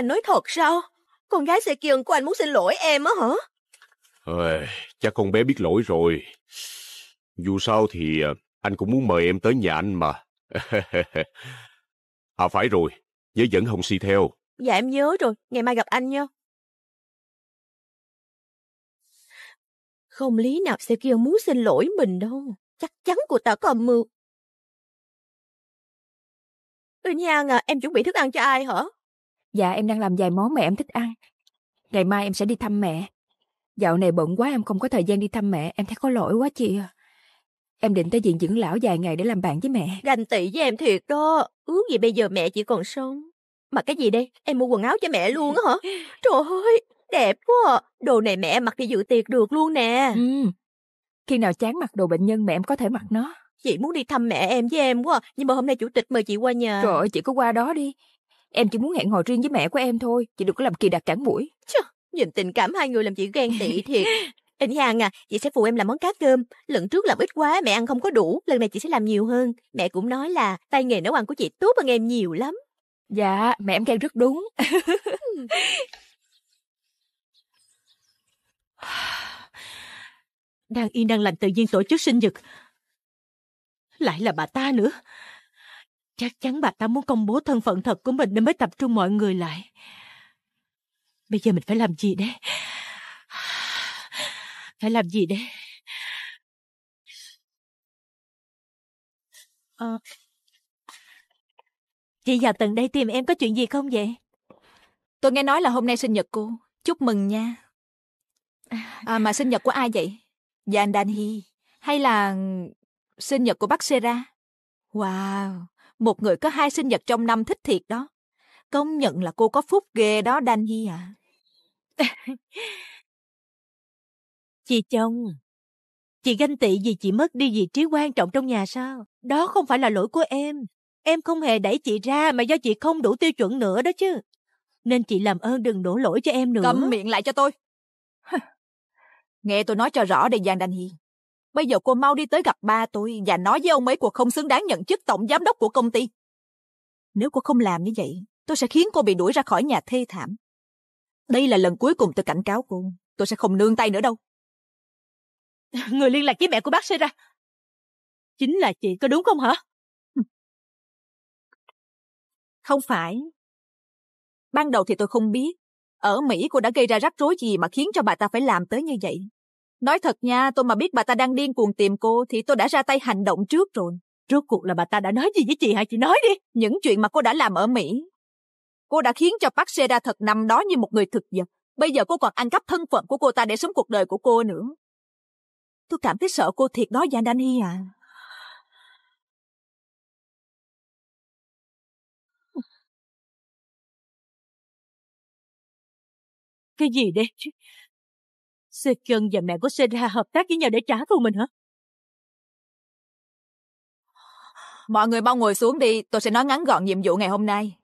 Anh nói thật sao? Con gái xe kiều của anh muốn xin lỗi em á hả? Ôi, chắc con bé biết lỗi rồi. Dù sao thì à, anh cũng muốn mời em tới nhà anh mà. à phải rồi, nhớ dẫn Hồng Si theo. Dạ em nhớ rồi, ngày mai gặp anh nha. Không lý nào xe kêu muốn xin lỗi mình đâu. Chắc chắn của ta có mưu. Ừ Nhan à, em chuẩn bị thức ăn cho ai hả? Dạ em đang làm vài món mẹ em thích ăn. Ngày mai em sẽ đi thăm mẹ. Dạo này bận quá em không có thời gian đi thăm mẹ, em thấy có lỗi quá chị à. Em định tới viện dưỡng lão vài ngày để làm bạn với mẹ. Ganh tị với em thiệt đó. Ước gì bây giờ mẹ chỉ còn sống. Mặc cái gì đây? Em mua quần áo cho mẹ luôn hả? Trời ơi, đẹp quá Đồ này mẹ mặc đi dự tiệc được luôn nè. Ừ. Khi nào chán mặc đồ bệnh nhân mẹ em có thể mặc nó. Chị muốn đi thăm mẹ em với em quá Nhưng mà hôm nay chủ tịch mời chị qua nhà. Trời ơi, chị cứ qua đó đi. Em chỉ muốn hẹn hò riêng với mẹ của em thôi, chị đừng có làm kỳ đặc cản mũi. Chà, nhìn tình cảm hai người làm chị ghen tị thiệt. Anh Hằng à, chị sẽ phụ em làm món cá cơm. Lần trước làm ít quá, mẹ ăn không có đủ. Lần này chị sẽ làm nhiều hơn. Mẹ cũng nói là tay nghề nấu ăn của chị tốt hơn em nhiều lắm. Dạ, mẹ em khen rất đúng. đang yên đang lành tự nhiên tổ chức sinh nhật. Lại là bà ta nữa. Chắc chắn bà ta muốn công bố thân phận thật của mình nên mới tập trung mọi người lại. Bây giờ mình phải làm gì đấy? Phải làm gì đấy? À, ờ. chị vào tận đây tìm em có chuyện gì không vậy? Tôi nghe nói là hôm nay sinh nhật cô. Chúc mừng nha. À, mà sinh nhật của ai vậy? Yan Dan Hi. Hay là sinh nhật của bác Sera? Wow, một người có hai sinh nhật trong năm thích thiệt đó. Công nhận là cô có phúc ghê đó Đan Nhi à. chị chồng, chị ganh tị vì chị mất đi vị trí quan trọng trong nhà sao? Đó không phải là lỗi của em. Em không hề đẩy chị ra mà do chị không đủ tiêu chuẩn nữa đó chứ. Nên chị làm ơn đừng đổ lỗi cho em nữa. Cầm miệng lại cho tôi. Nghe tôi nói cho rõ đây Giang Đan Hiền. Bây giờ cô mau đi tới gặp ba tôi và nói với ông ấy cô không xứng đáng nhận chức tổng giám đốc của công ty. Nếu cô không làm như vậy, tôi sẽ khiến cô bị đuổi ra khỏi nhà thê thảm. Đây là lần cuối cùng tôi cảnh cáo cô. Tôi sẽ không nương tay nữa đâu. Người liên lạc với mẹ của bác sĩ ra. Chính là chị, có đúng không hả? Không phải. Ban đầu thì tôi không biết. Ở Mỹ cô đã gây ra rắc rối gì mà khiến cho bà ta phải làm tới như vậy. Nói thật nha, tôi mà biết bà ta đang điên cuồng tìm cô thì tôi đã ra tay hành động trước rồi. Rốt cuộc là bà ta đã nói gì với chị hả? Chị nói đi. Những chuyện mà cô đã làm ở Mỹ. Cô đã khiến cho Park Sera thật nằm đó như một người thực vật. Bây giờ cô còn ăn cắp thân phận của cô ta để sống cuộc đời của cô nữa. Tôi cảm thấy sợ cô thiệt đó, Yandani à. Cái gì đấy? Sekyun và mẹ của Senha hợp tác với nhau để trả thù mình hả? Mọi người mau ngồi xuống đi, tôi sẽ nói ngắn gọn nhiệm vụ ngày hôm nay.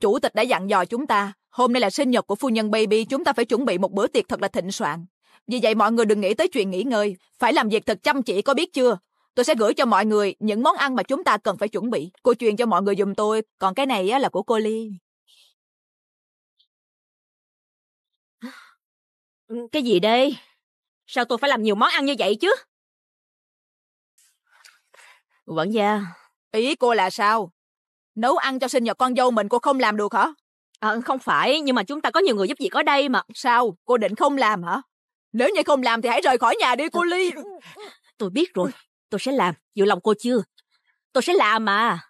Chủ tịch đã dặn dò chúng ta, hôm nay là sinh nhật của phu nhân baby, chúng ta phải chuẩn bị một bữa tiệc thật là thịnh soạn. Vì vậy mọi người đừng nghĩ tới chuyện nghỉ ngơi, phải làm việc thật chăm chỉ có biết chưa? Tôi sẽ gửi cho mọi người những món ăn mà chúng ta cần phải chuẩn bị. Cô truyền cho mọi người dùm tôi, còn cái này là của cô Ly. Cái gì đây? Sao tôi phải làm nhiều món ăn như vậy chứ? Vẫn gia. Ý cô là sao? Nấu ăn cho sinh nhật con dâu mình cô không làm được hả? À, không phải, nhưng mà chúng ta có nhiều người giúp việc ở đây mà. Sao? Cô định không làm hả? Nếu như không làm thì hãy rời khỏi nhà đi cô Ly. Tôi biết rồi, tôi sẽ làm, vừa lòng cô chưa? Tôi sẽ làm mà.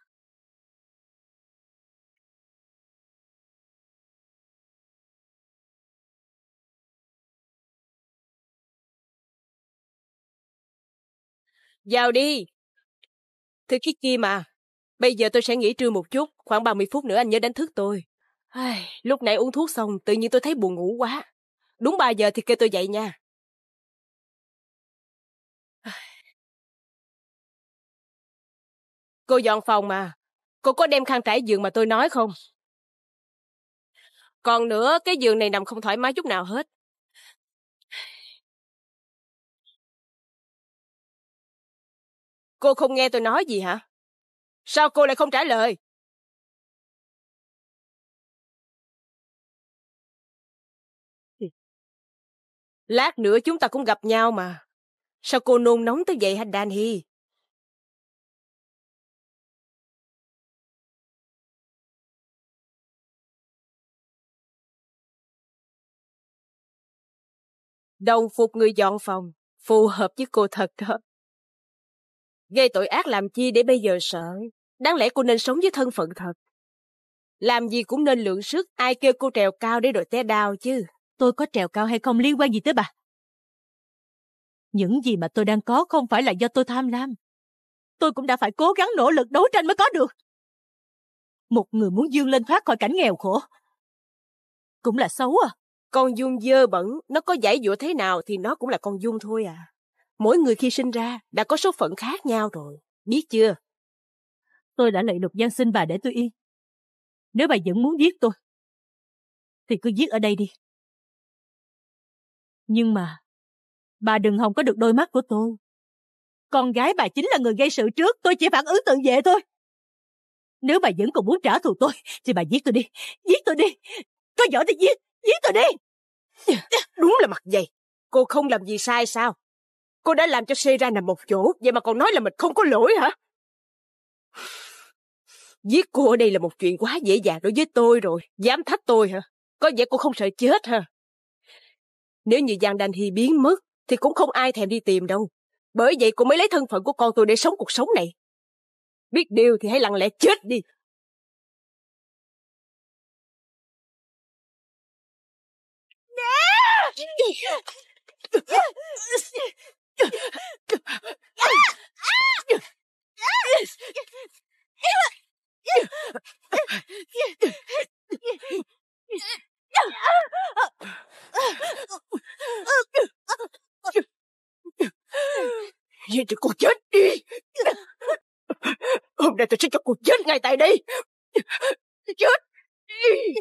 Vào đi! Thư ký kia mà. bây giờ tôi sẽ nghỉ trưa một chút, khoảng 30 phút nữa anh nhớ đánh thức tôi. Ai, lúc nãy uống thuốc xong, tự nhiên tôi thấy buồn ngủ quá. Đúng 3 giờ thì kêu tôi dậy nha. Cô dọn phòng mà. Cô có đem khăn trải giường mà tôi nói không? Còn nữa, cái giường này nằm không thoải mái chút nào hết. Cô không nghe tôi nói gì hả? Sao cô lại không trả lời? Lát nữa chúng ta cũng gặp nhau mà. Sao cô nôn nóng tới vậy hả Dan Đồng phục người dọn phòng, phù hợp với cô thật đó. Gây tội ác làm chi để bây giờ sợ? Đáng lẽ cô nên sống với thân phận thật. Làm gì cũng nên lượng sức, ai kêu cô trèo cao để đội té đau chứ. Tôi có trèo cao hay không liên quan gì tới bà. Những gì mà tôi đang có không phải là do tôi tham lam. Tôi cũng đã phải cố gắng nỗ lực đấu tranh mới có được. Một người muốn dương lên thoát khỏi cảnh nghèo khổ. Cũng là xấu à. Con dung dơ bẩn, nó có giải dụa thế nào thì nó cũng là con dung thôi à mỗi người khi sinh ra đã có số phận khác nhau rồi, biết chưa? Tôi đã lệ lục gian sinh bà để tôi yên. Nếu bà vẫn muốn giết tôi, thì cứ giết ở đây đi. Nhưng mà, bà đừng hòng có được đôi mắt của tôi. Con gái bà chính là người gây sự trước, tôi chỉ phản ứng tự vệ thôi. Nếu bà vẫn còn muốn trả thù tôi, thì bà giết tôi đi, giết tôi đi. Có giỏi thì giết, giết tôi đi. Dạ, đúng là mặt dày, cô không làm gì sai sao? Cô đã làm cho Sera nằm một chỗ, vậy mà còn nói là mình không có lỗi hả? Giết cô ở đây là một chuyện quá dễ dàng đối với tôi rồi. Dám thách tôi hả? Có vẻ cô không sợ chết hả? Nếu như Giang đanh Hy biến mất, thì cũng không ai thèm đi tìm đâu. Bởi vậy cô mới lấy thân phận của con tôi để sống cuộc sống này. Biết điều thì hãy lặng lẽ chết đi. Nè! Vậy thì cô chết đi Hôm nay tôi sẽ cho cô chết ngay tại đây Chết đi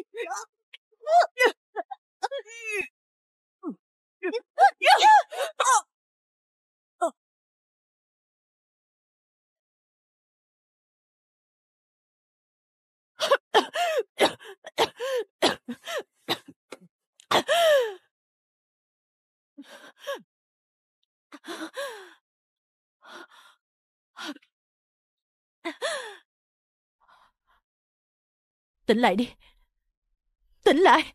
Oh! Tỉnh lại đi Tỉnh lại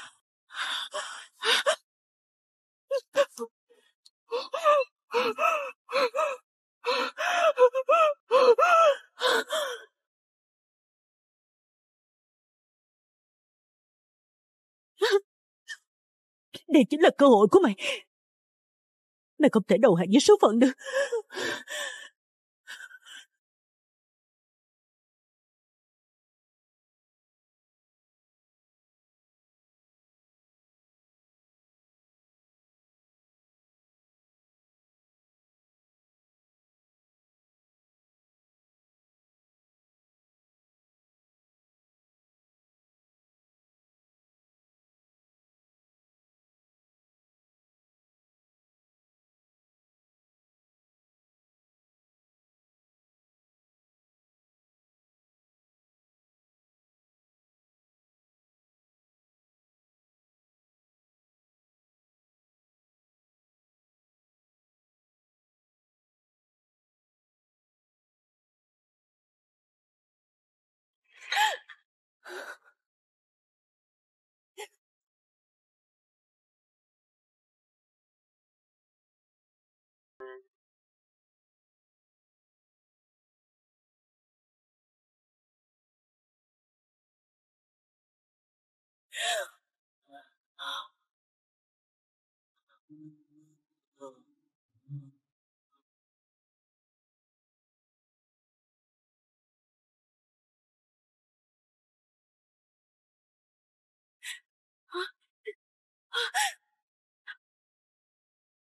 Đây chính là cơ hội của mày. Mày không thể đầu hàng với số phận được. Yeah.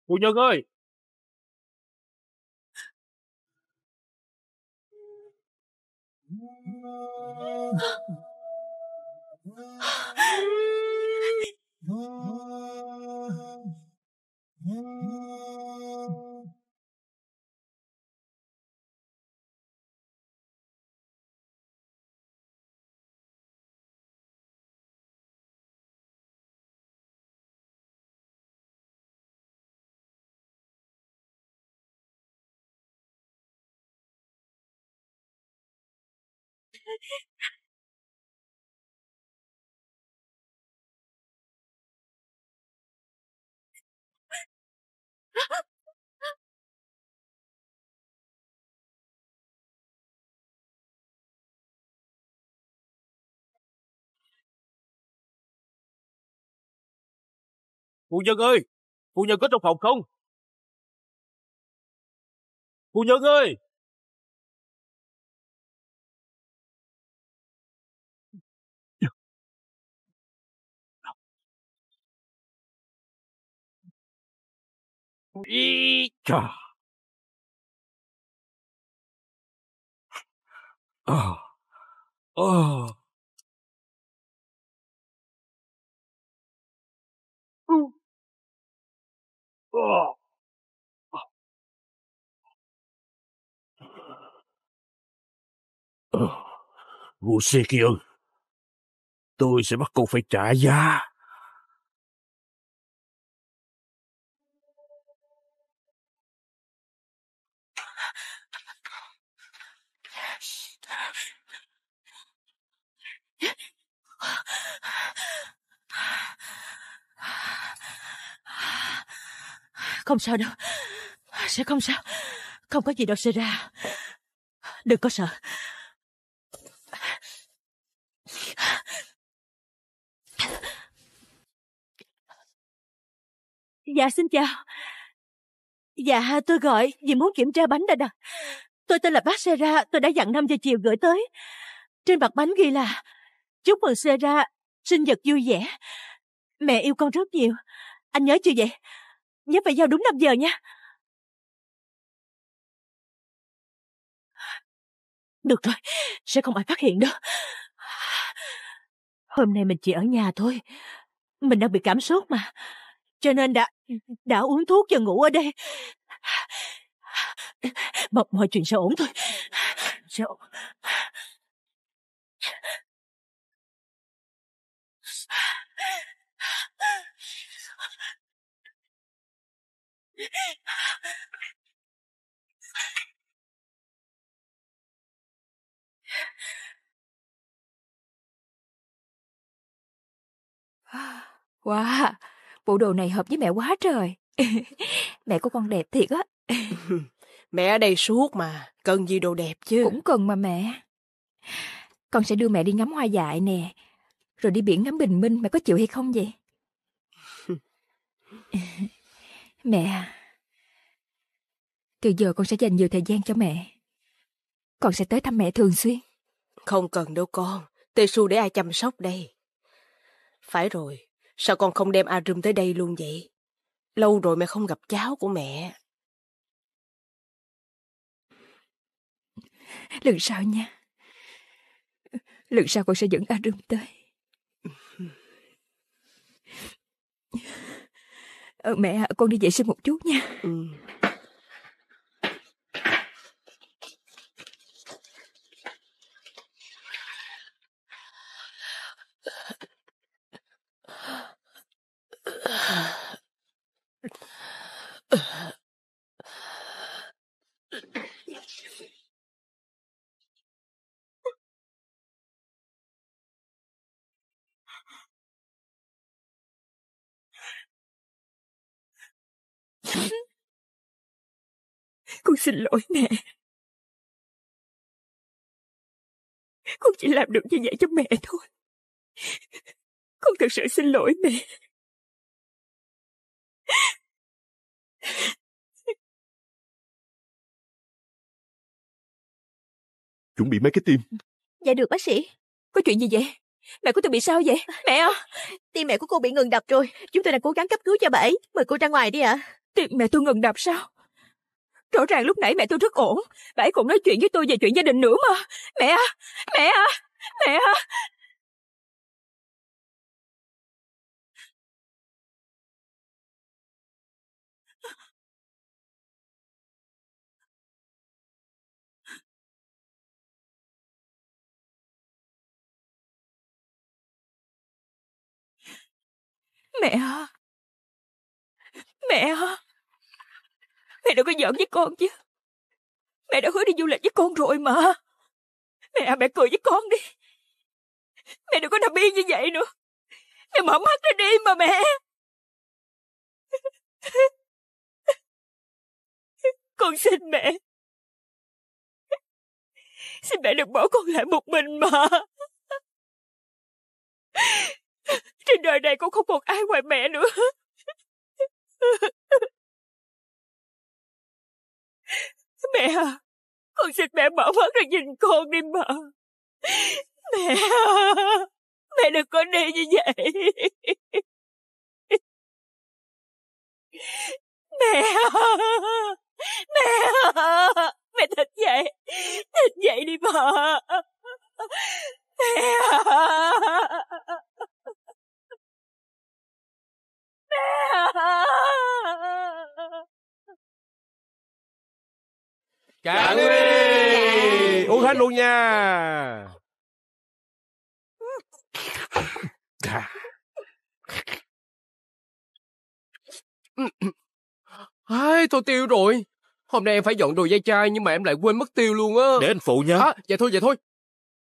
Phu nhân ơi! Oh Phu nhân ơi! Phu nhân có trong phòng không? Phu nhân ơi! いちゃ。ああ、ああ。うん。ああ。Vua ờ, ờ. ờ. Sikion, tôi sẽ bắt cô phải trả giá. Không sao đâu. Sẽ không sao. Không có gì đâu xảy ra. Đừng có sợ. Dạ xin chào. Dạ tôi gọi vì muốn kiểm tra bánh đã đặt. Tôi tên là bác Sera, tôi đã dặn năm giờ chiều gửi tới. Trên mặt bánh ghi là Chúc mừng Sera, sinh nhật vui vẻ. Mẹ yêu con rất nhiều. Anh nhớ chưa vậy? Nhớ phải giao đúng 5 giờ nha. Được rồi, sẽ không ai phát hiện đâu. Hôm nay mình chỉ ở nhà thôi. Mình đang bị cảm sốt mà. Cho nên đã đã uống thuốc và ngủ ở đây. Mọi, mọi chuyện sẽ ổn thôi. Sẽ ổn. Wow, bộ đồ này hợp với mẹ quá trời. mẹ của con đẹp thiệt á. mẹ ở đây suốt mà, cần gì đồ đẹp chứ. Cũng cần mà mẹ. Con sẽ đưa mẹ đi ngắm hoa dại nè, rồi đi biển ngắm bình minh, mẹ có chịu hay không vậy? mẹ, à, từ giờ con sẽ dành nhiều thời gian cho mẹ. Con sẽ tới thăm mẹ thường xuyên. Không cần đâu con. Tê Su để ai chăm sóc đây. Phải rồi. Sao con không đem Arum tới đây luôn vậy? Lâu rồi mẹ không gặp cháu của mẹ. Lần sau nha. Lần sau con sẽ dẫn Arum tới. Ờ, mẹ, con đi vệ sinh một chút nha. Ừ. Con xin lỗi mẹ. Con chỉ làm được như vậy cho mẹ thôi. Con thật sự xin lỗi mẹ. Chuẩn bị mấy cái tim. Dạ được bác sĩ. Có chuyện gì vậy? Mẹ của tôi bị sao vậy? Mẹ à! Tim mẹ của cô bị ngừng đập rồi. Chúng tôi đang cố gắng cấp cứu cho bà ấy. Mời cô ra ngoài đi ạ. À. Tim mẹ tôi ngừng đập sao? Rõ ràng lúc nãy mẹ tôi rất ổn. Bà ấy cũng nói chuyện với tôi về chuyện gia đình nữa mà. Mẹ à, mẹ à, mẹ à. Mẹ à. Mẹ à. Mẹ đừng có giỡn với con chứ. Mẹ đã hứa đi du lịch với con rồi mà. Mẹ à, mẹ cười với con đi. Mẹ đừng có nằm yên như vậy nữa. Mẹ mở mắt ra đi mà mẹ. Con xin mẹ. Xin mẹ đừng bỏ con lại một mình mà. Trên đời này con không còn ai ngoài mẹ nữa. Mẹ à, con xin mẹ mở mắt ra nhìn con đi mà. Mẹ à, mẹ đừng có đi như vậy. Mẹ à, mẹ mẹ thật vậy, thật vậy đi mà. Mẹ Mẹ à. Cạn Huy Uống hết luôn nha Ai, tôi tiêu rồi Hôm nay em phải dọn đồ dây chai nhưng mà em lại quên mất tiêu luôn á Để anh phụ nha à, Dạ thôi, vậy dạ thôi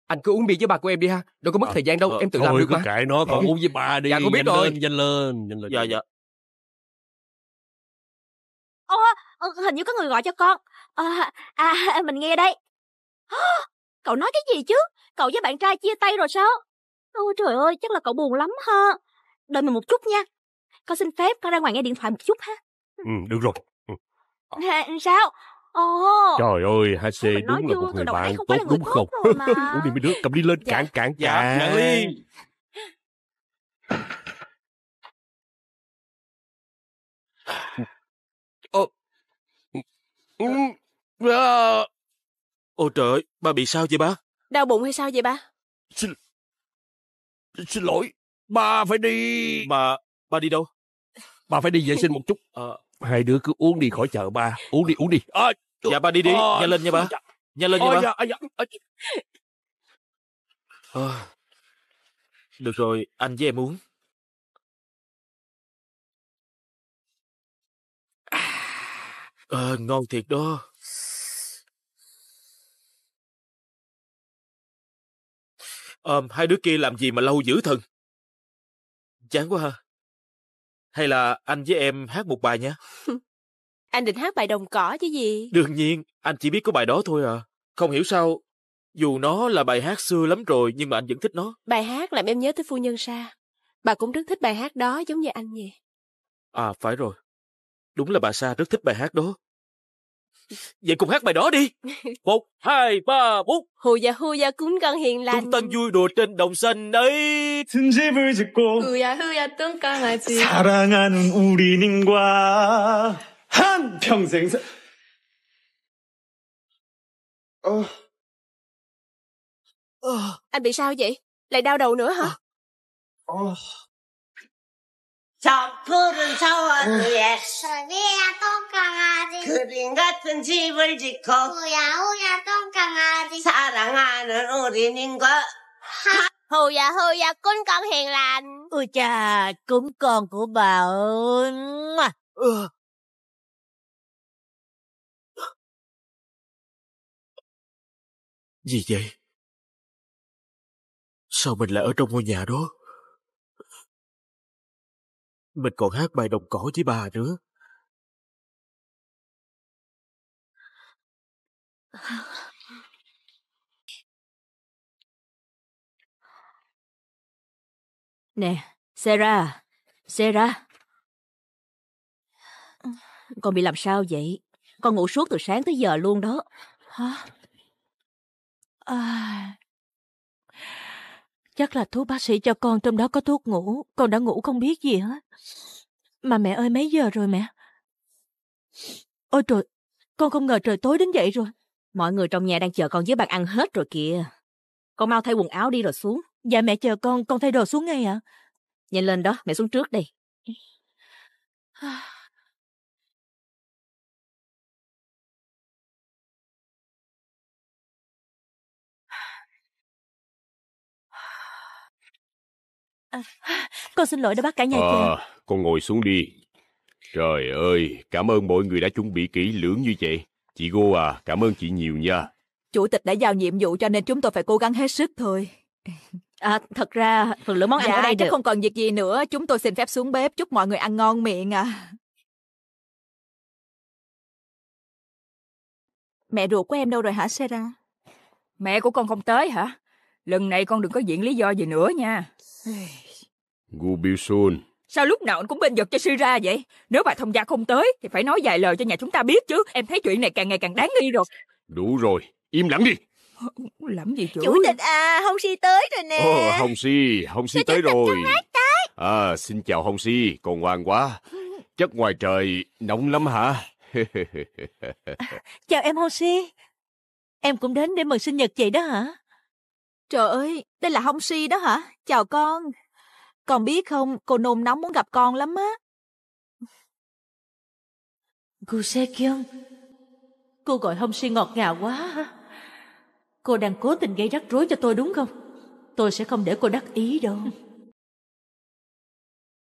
Anh cứ uống bia với bà của em đi ha Đâu có mất à, thời gian đâu, à, em tự thôi, làm được mà kệ nó, còn ừ. uống với bà đi Dạ, con biết nhanh rồi lên, Nhanh lên, nhanh lên Dạ, dạ Ô, hình như có người gọi cho con Ờ, à, à mình nghe đây. Cậu nói cái gì chứ? Cậu với bạn trai chia tay rồi sao? Ôi trời ơi, chắc là cậu buồn lắm ha. Đợi mình một chút nha. Con xin phép con ra ngoài nghe điện thoại một chút ha. Ừ, được rồi. À, sao? Ồ. Trời ơi, HC đúng là một người bạn tốt đúng không? Uống đi mấy đứa, cầm đi lên, dạ. cạn cạn dạ, cạn. Dạ, đi. Ờ. Ừ. À... Ôi trời ơi, ba bị sao vậy ba? Đau bụng hay sao vậy ba? Xin, xin lỗi, ba phải đi... Mà ba đi đâu? Ba phải đi vệ sinh một chút. À... Hai đứa cứ uống đi khỏi chợ ba. Uống đi, uống đi. À... Dạ ba đi đi, à... nhanh lên nha ba. Dạ. Nhanh lên nha ba. À, à, À... Được rồi, anh với em uống. À, ngon thiệt đó. Ôm hai đứa kia làm gì mà lâu dữ thần? Chán quá ha. Hay là anh với em hát một bài nha. anh định hát bài đồng cỏ chứ gì? Đương nhiên, anh chỉ biết có bài đó thôi à. Không hiểu sao, dù nó là bài hát xưa lắm rồi nhưng mà anh vẫn thích nó. Bài hát làm em nhớ tới phu nhân Sa. Bà cũng rất thích bài hát đó giống như anh vậy. À phải rồi. Đúng là bà Sa rất thích bài hát đó. Vậy cùng hát bài đó đi. Một, hai, ba, bốn. Hù dạ hù dạ cúng con hiền lành. Tung tân vui đùa trên đồng xanh ấy. 등집을 짓고. 후야 후야 똥강아지. 사랑하는 우리님과 한 평생 사... 어... 어... Anh bị sao vậy? Lại đau đầu nữa hả? 어... 어... 저 푸른 서원 위에 순이야 똥강아지 그림 같은 집을 짓고 우야우야 똥강아지 사랑하는 우리님과 호야 호야 con con hiền lành ôi cha cúng con của bà ơi ừ. gì vậy sao mình lại ở trong ngôi nhà đó mình còn hát bài đồng cỏ với bà nữa. Nè, Sarah, à? Sarah. Con bị làm sao vậy? Con ngủ suốt từ sáng tới giờ luôn đó. Hả? À... Chắc là thuốc bác sĩ cho con trong đó có thuốc ngủ, con đã ngủ không biết gì hết. Mà mẹ ơi mấy giờ rồi mẹ? Ôi trời, con không ngờ trời tối đến vậy rồi. Mọi người trong nhà đang chờ con với bàn ăn hết rồi kìa. Con mau thay quần áo đi rồi xuống. Dạ mẹ chờ con, con thay đồ xuống ngay ạ. À? Nhanh lên đó, mẹ xuống trước đi. À, con xin lỗi đã bắt cả nhà à, chàng. Con ngồi xuống đi. Trời ơi, cảm ơn mọi người đã chuẩn bị kỹ lưỡng như vậy. Chị Gô à, cảm ơn chị nhiều nha. Chủ tịch đã giao nhiệm vụ cho nên chúng tôi phải cố gắng hết sức thôi. À, thật ra phần lớn món dạ, ăn ở đây dạ, chắc được. không còn việc gì nữa. Chúng tôi xin phép xuống bếp chúc mọi người ăn ngon miệng à. Mẹ ruột của em đâu rồi hả Sarah? Mẹ của con không tới hả? Lần này con đừng có diễn lý do gì nữa nha. Gu Biu Sun. Sao lúc nào anh cũng bên vực cho sư ra vậy? Nếu bà thông gia không tới thì phải nói vài lời cho nhà chúng ta biết chứ. Em thấy chuyện này càng ngày càng đáng nghi rồi. Đủ rồi, im lặng đi. Làm gì chủ? Chủ tịch à, Hồng Si tới rồi nè. Ồ, Hồng Si, Hồng Si tới rồi. À, xin chào Hồng Si, còn ngoan quá. Chất ngoài trời nóng lắm hả? chào em Hồng Si. Em cũng đến để mừng sinh nhật chị đó hả? Trời ơi, đây là Hồng Si đó hả? Chào con. Con biết không, cô nôn nóng muốn gặp con lắm á. Cô Se Kyung, cô gọi Hong Si ngọt ngào quá Cô đang cố tình gây rắc rối cho tôi đúng không? Tôi sẽ không để cô đắc ý đâu.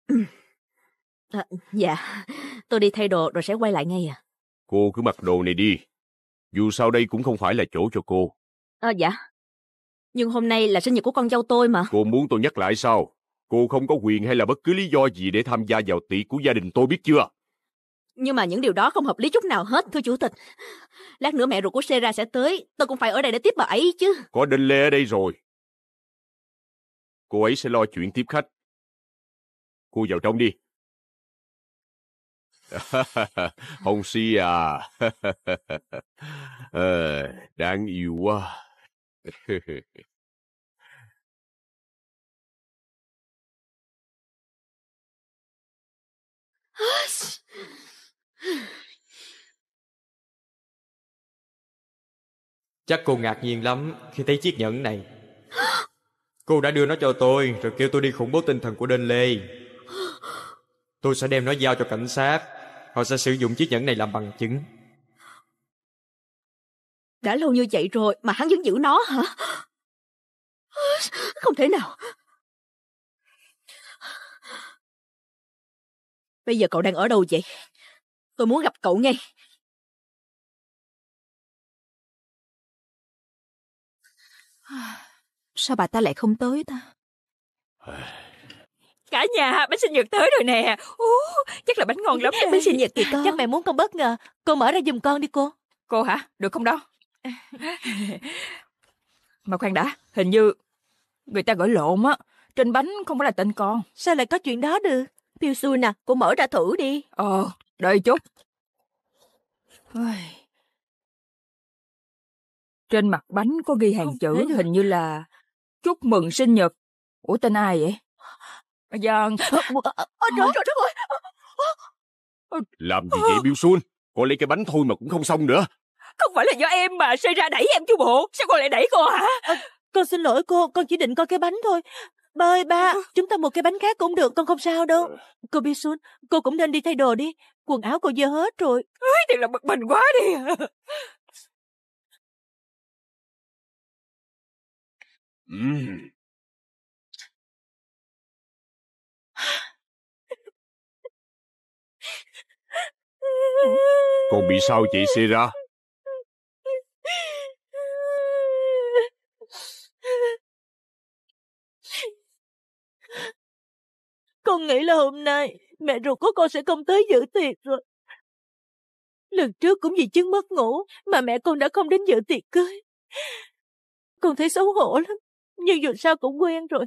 à, dạ, tôi đi thay đồ rồi sẽ quay lại ngay à. Cô cứ mặc đồ này đi. Dù sao đây cũng không phải là chỗ cho cô. À, dạ. Nhưng hôm nay là sinh nhật của con dâu tôi mà. Cô muốn tôi nhắc lại sao? Cô không có quyền hay là bất cứ lý do gì để tham gia vào tiệc của gia đình tôi biết chưa? Nhưng mà những điều đó không hợp lý chút nào hết, thưa chủ tịch. Lát nữa mẹ ruột của Sera sẽ tới, tôi cũng phải ở đây để tiếp bà ấy chứ. Có Đinh Lê ở đây rồi. Cô ấy sẽ lo chuyện tiếp khách. Cô vào trong đi. Hồng Si à. à, đáng yêu quá. Chắc cô ngạc nhiên lắm khi thấy chiếc nhẫn này Cô đã đưa nó cho tôi Rồi kêu tôi đi khủng bố tinh thần của Đinh Lê Tôi sẽ đem nó giao cho cảnh sát Họ sẽ sử dụng chiếc nhẫn này làm bằng chứng Đã lâu như vậy rồi mà hắn vẫn giữ nó hả? Không thể nào Bây giờ cậu đang ở đâu vậy? Tôi muốn gặp cậu ngay. Sao bà ta lại không tới ta? Cả nhà, bánh sinh nhật tới rồi nè. Ú, chắc là bánh ngon lắm đây. Bánh sinh nhật kìa. con. Chắc mẹ muốn con bất ngờ. Cô mở ra giùm con đi cô. Cô hả? Được không đó? Mà khoan đã, hình như người ta gọi lộn á. Trên bánh không phải là tên con. Sao lại có chuyện đó được? Piu Su nè, cô mở ra thử đi. Ờ, đợi chút. Trên mặt bánh có ghi hàng chữ hình như là Chúc mừng sinh nhật. Ủa tên ai vậy? Giang. Ôi ờ, ờ, ờ, trời trời đất ơi. Làm gì vậy Biêu Xuân? Cô lấy cái bánh thôi mà cũng không xong nữa. Không phải là do em mà, xây ra đẩy em chứ bộ. Sao cô lại đẩy cô hả? À, con xin lỗi cô, con chỉ định coi cái bánh thôi. Ba ơi ba, chúng ta một cái bánh khác cũng được, con không sao đâu. Ờ. Cô Bisun, cô cũng nên đi thay đồ đi. Quần áo cô dơ hết rồi. Ôi, thì là bực mình quá đi. Uhm. Con bị sao chị Sira? Con nghĩ là hôm nay mẹ ruột của con sẽ không tới dự tiệc rồi. Lần trước cũng vì chứng mất ngủ mà mẹ con đã không đến dự tiệc cưới. Con thấy xấu hổ lắm, nhưng dù sao cũng quen rồi.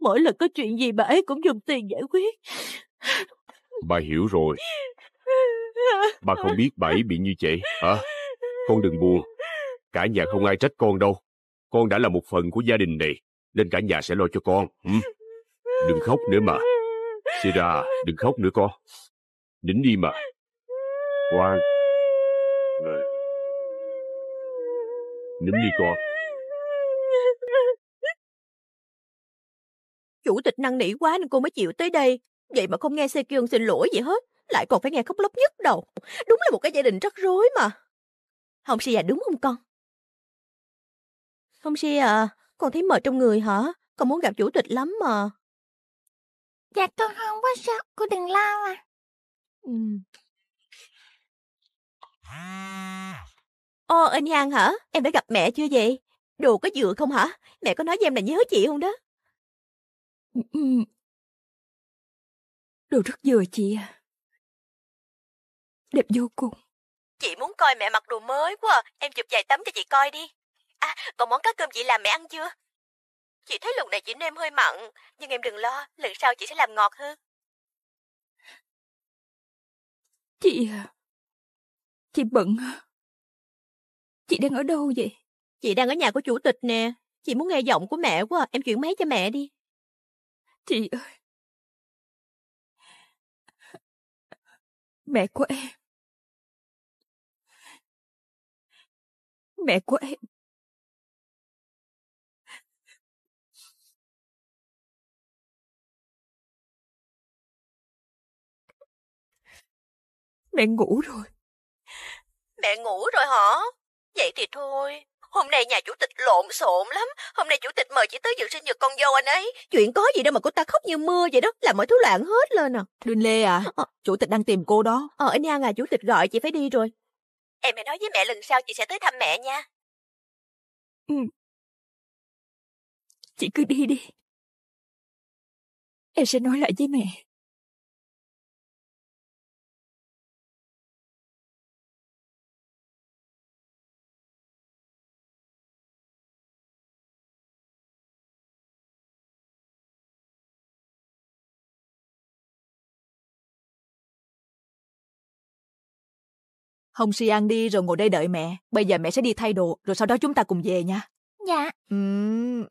Mỗi lần có chuyện gì bà ấy cũng dùng tiền giải quyết. Bà hiểu rồi. Bà không biết bà ấy bị như vậy hả? con đừng buồn. Cả nhà không ai trách con đâu. Con đã là một phần của gia đình này, nên cả nhà sẽ lo cho con. Ừ. Đừng khóc nữa mà. Sira, đừng khóc nữa con. Nín đi mà. Ngoan. Nín đi con. Chủ tịch năng nỉ quá nên cô mới chịu tới đây. Vậy mà không nghe Sekyung xin lỗi gì hết. Lại còn phải nghe khóc lóc nhất đầu. Đúng là một cái gia đình rắc rối mà. Hồng Si à đúng không con? Hồng Si à, con thấy mệt trong người hả? Con muốn gặp chủ tịch lắm mà. Dạ con không có sao, cô đừng lo mà. Ừ. Ô, anh Hằng hả? Em đã gặp mẹ chưa vậy? Đồ có dựa không hả? Mẹ có nói với em là nhớ chị không đó? Đồ rất vừa chị à. Đẹp vô cùng. Chị muốn coi mẹ mặc đồ mới quá à. Em chụp vài tấm cho chị coi đi. À, còn món cá cơm chị làm mẹ ăn chưa? Chị thấy lần này chị nêm hơi mặn, nhưng em đừng lo, lần sau chị sẽ làm ngọt hơn. Chị à, chị bận Chị đang ở đâu vậy? Chị đang ở nhà của chủ tịch nè. Chị muốn nghe giọng của mẹ quá, à. em chuyển máy cho mẹ đi. Chị ơi. Mẹ của em. Mẹ của em Mẹ ngủ rồi. Mẹ ngủ rồi hả? Vậy thì thôi, hôm nay nhà chủ tịch lộn xộn lắm. Hôm nay chủ tịch mời chị tới dự sinh nhật con dâu anh ấy. Chuyện có gì đâu mà cô ta khóc như mưa vậy đó, làm mọi thứ loạn hết lên à. Đinh Lê à, ờ, ờ. chủ tịch đang tìm cô đó. Ờ, anh An à, chủ tịch gọi chị phải đi rồi. Em hãy nói với mẹ lần sau chị sẽ tới thăm mẹ nha. Ừ. Chị cứ đi đi. Em sẽ nói lại với mẹ. Hồng Si ăn đi rồi ngồi đây đợi mẹ. Bây giờ mẹ sẽ đi thay đồ, rồi sau đó chúng ta cùng về nha. Dạ. Uhm.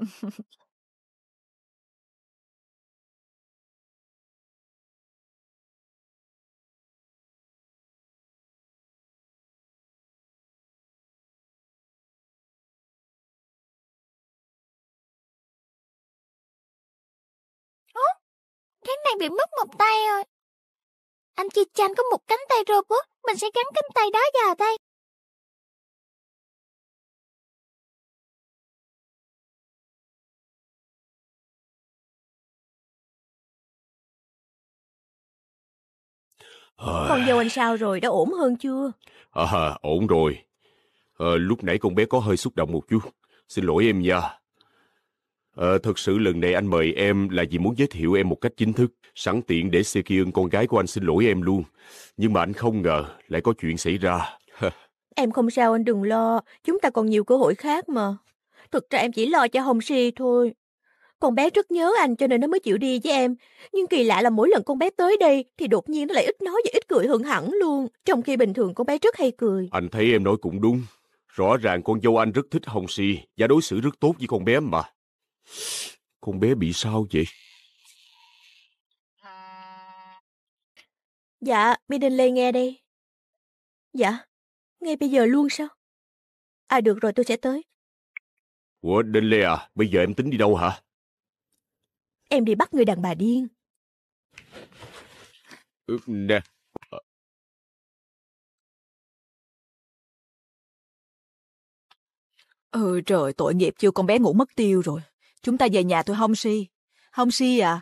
cái này bị mất một tay rồi. Anh chị Chan có một cánh tay robot, mình sẽ gắn cánh tay đó vào đây. Ờ. Con dâu anh sao rồi, đã ổn hơn chưa? À, ổn rồi. À, lúc nãy con bé có hơi xúc động một chút. Xin lỗi em nha. Ờ, thật sự lần này anh mời em là vì muốn giới thiệu em một cách chính thức, sẵn tiện để Sekiun con gái của anh xin lỗi em luôn. Nhưng mà anh không ngờ lại có chuyện xảy ra. em không sao anh đừng lo, chúng ta còn nhiều cơ hội khác mà. Thực ra em chỉ lo cho Hồng Si thôi. Con bé rất nhớ anh cho nên nó mới chịu đi với em. Nhưng kỳ lạ là mỗi lần con bé tới đây thì đột nhiên nó lại ít nói và ít cười hơn hẳn luôn. Trong khi bình thường con bé rất hay cười. Anh thấy em nói cũng đúng. Rõ ràng con dâu anh rất thích Hồng Si và đối xử rất tốt với con bé mà. Con bé bị sao vậy? Dạ, Bi Lê nghe đây. Dạ, ngay bây giờ luôn sao? À được rồi, tôi sẽ tới. Ủa, Đinh Lê à, bây giờ em tính đi đâu hả? Em đi bắt người đàn bà điên. Ừ, nè. Ừ trời, tội nghiệp chưa con bé ngủ mất tiêu rồi. Chúng ta về nhà tôi Hong Si. Hong Si à?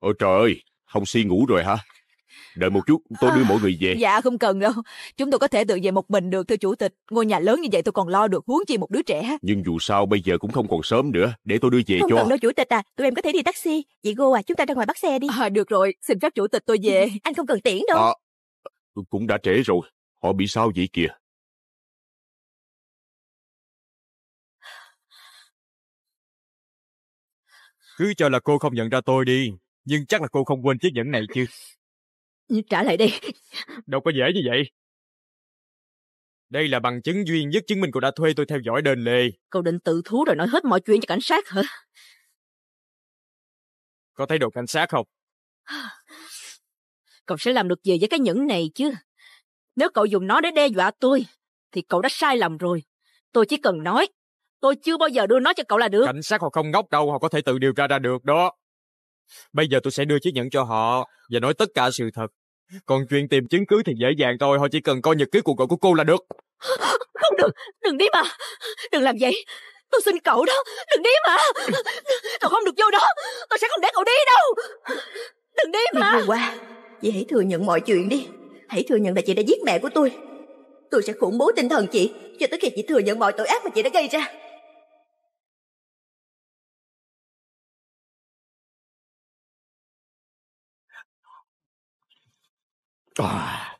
Ôi trời ơi, Hong Si ngủ rồi hả? Đợi một chút, tôi đưa à, mọi người về. Dạ, không cần đâu. Chúng tôi có thể tự về một mình được, thưa chủ tịch. Ngôi nhà lớn như vậy tôi còn lo được, huống chi một đứa trẻ. Nhưng dù sao, bây giờ cũng không còn sớm nữa. Để tôi đưa về không cho. Không cần đâu, chủ tịch à. Tụi em có thể đi taxi. Chị Gô à, chúng ta ra ngoài bắt xe đi. À, được rồi, xin phép chủ tịch tôi về. Anh không cần tiễn đâu. À, cũng đã trễ rồi. Họ bị sao vậy kìa? Cứ cho là cô không nhận ra tôi đi, nhưng chắc là cô không quên chiếc nhẫn này chứ. Trả lại đi Đâu có dễ như vậy. Đây là bằng chứng duy nhất chứng minh cô đã thuê tôi theo dõi đền lề. Cậu định tự thú rồi nói hết mọi chuyện cho cảnh sát hả? Có thấy đồ cảnh sát không? Cậu sẽ làm được gì với cái nhẫn này chứ? Nếu cậu dùng nó để đe dọa tôi, thì cậu đã sai lầm rồi. Tôi chỉ cần nói Tôi chưa bao giờ đưa nó cho cậu là được. Cảnh sát họ không ngốc đâu, họ có thể tự điều tra ra được đó. Bây giờ tôi sẽ đưa chiếc nhẫn cho họ và nói tất cả sự thật. Còn chuyện tìm chứng cứ thì dễ dàng thôi, họ chỉ cần coi nhật ký cuộc gọi của cô là được. Không được, đừng đi mà. Đừng làm vậy. Tôi xin cậu đó, đừng đi mà. Cậu không được vô đó, tôi sẽ không để cậu đi đâu. Đừng đi mà. Đừng qua, chị hãy thừa nhận mọi chuyện đi. Hãy thừa nhận là chị đã giết mẹ của tôi. Tôi sẽ khủng bố tinh thần chị cho tới khi chị thừa nhận mọi tội ác mà chị đã gây ra. à.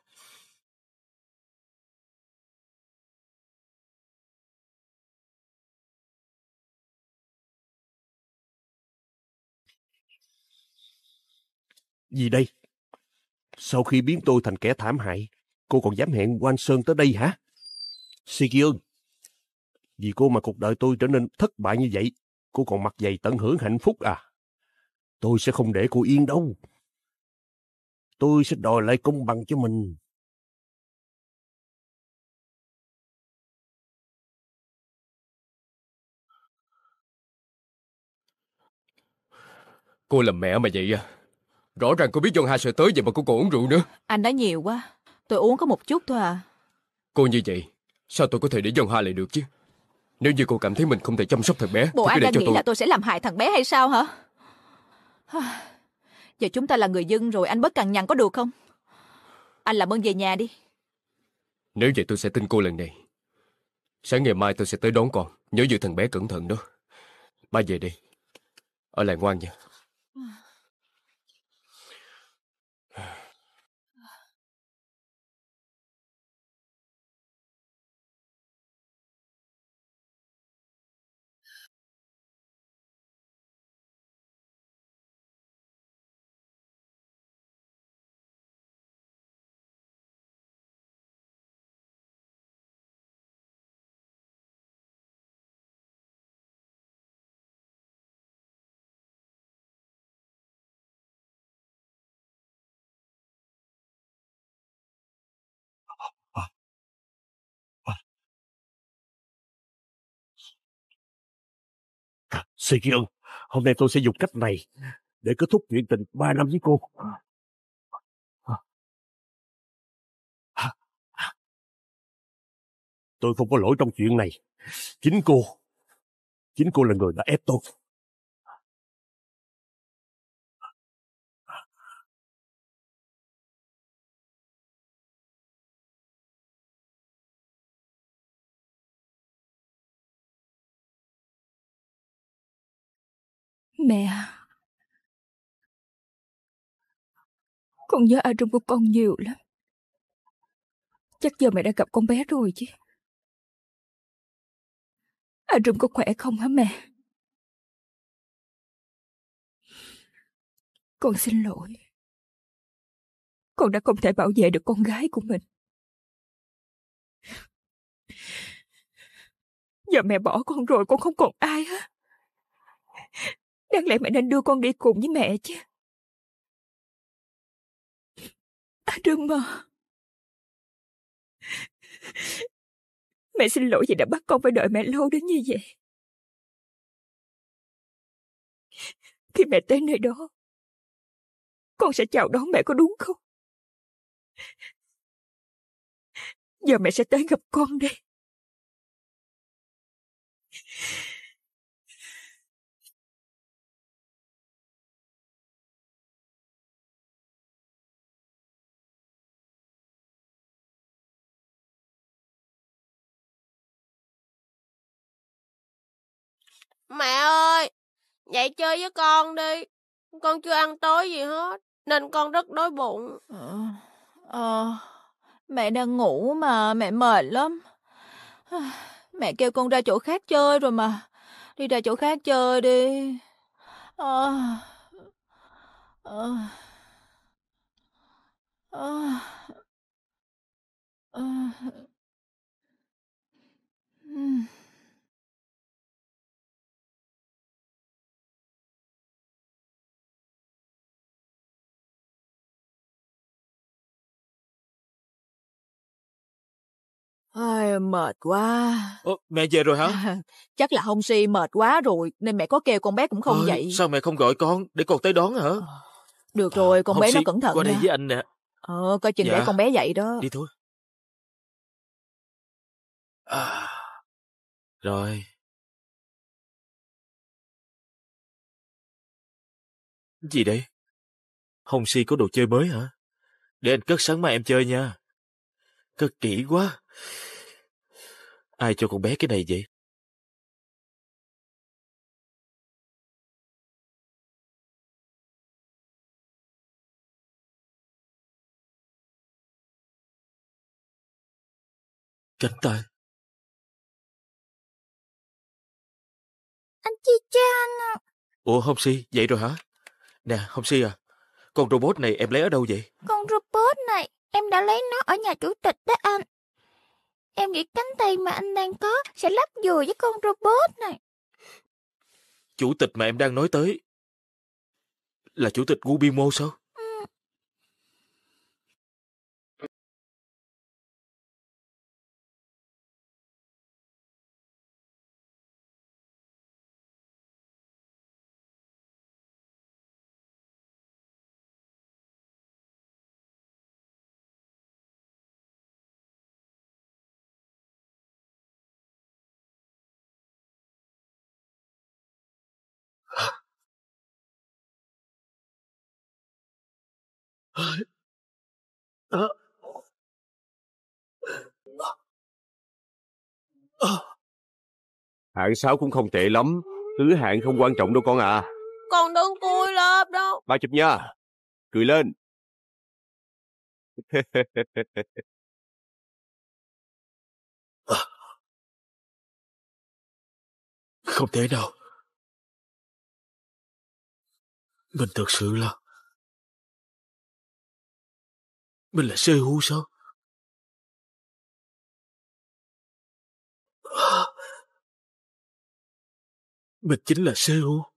Gì đây? Sau khi biến tôi thành kẻ thảm hại, cô còn dám hẹn quan Sơn tới đây hả? Siki ơn, vì cô mà cuộc đời tôi trở nên thất bại như vậy, cô còn mặt dày tận hưởng hạnh phúc à? Tôi sẽ không để cô yên đâu tôi sẽ đòi lại công bằng cho mình. Cô là mẹ mà vậy à? Rõ ràng cô biết John Hai sẽ tới vậy mà cô còn uống rượu nữa. Anh đã nhiều quá. Tôi uống có một chút thôi à. Cô như vậy, sao tôi có thể để John Hai lại được chứ? Nếu như cô cảm thấy mình không thể chăm sóc thằng bé, Bộ thì cứ anh để đã cho nghĩ là tôi sẽ làm hại thằng bé hay sao hả? Giờ chúng ta là người dân rồi, anh bớt cằn nhằn có được không? Anh làm ơn về nhà đi. Nếu vậy tôi sẽ tin cô lần này. Sáng ngày mai tôi sẽ tới đón con. Nhớ giữ thằng bé cẩn thận đó. Ba về đi. Ở lại ngoan nha. À. Sekion, hôm nay tôi sẽ dùng cách này để kết thúc chuyện tình ba năm với cô. Tôi không có lỗi trong chuyện này. Chính cô, chính cô là người đã ép tôi. Mẹ Con nhớ Arum của con nhiều lắm Chắc giờ mẹ đã gặp con bé rồi chứ Arum có khỏe không hả mẹ Con xin lỗi Con đã không thể bảo vệ được con gái của mình Giờ mẹ bỏ con rồi con không còn ai hết Đáng lẽ mẹ nên đưa con đi cùng với mẹ chứ. À, đừng mà. Mẹ xin lỗi vì đã bắt con phải đợi mẹ lâu đến như vậy. Khi mẹ tới nơi đó, con sẽ chào đón mẹ có đúng không? Giờ mẹ sẽ tới gặp con đây. Mẹ ơi, dậy chơi với con đi. Con chưa ăn tối gì hết, nên con rất đói bụng. Ờ, ờ mẹ đang ngủ mà mẹ mệt lắm. Mẹ kêu con ra chỗ khác chơi rồi mà. Đi ra chỗ khác chơi đi. Ờ, ờ, ờ, ờ. 嗯。Ai, mệt quá. Ồ, mẹ về rồi hả? chắc là Hồng Si mệt quá rồi nên mẹ có kêu con bé cũng không Ôi, dậy. Sao mẹ không gọi con để con tới đón hả? Ờ, được à, rồi, con Hồng bé si, nó cẩn thận qua đây nha. với anh nè. Ờ, coi chừng dạ. để con bé dậy đó. Đi thôi. À, rồi. Gì đây? Hồng Si có đồ chơi mới hả? Để anh cất sáng mai em chơi nha. Cất kỹ quá. Ai cho con bé cái này vậy? Cánh tay. Anh chị cha anh ạ. Ủa Hồng Si, vậy rồi hả? Nè, Hồng Si à, con robot này em lấy ở đâu vậy? Con robot này, em đã lấy nó ở nhà chủ tịch đó anh. Em nghĩ cánh tay mà anh đang có sẽ lắp dùi với con robot này. Chủ tịch mà em đang nói tới là chủ tịch Gubimo sao? ơi à. À. hạng sáu cũng không tệ lắm Thứ hạng không quan trọng đâu con à con đơn cười lớp đâu ba chụp nha cười lên không thể nào mình thực sự là Mình là Sehu sao? Mình chính là Sehu.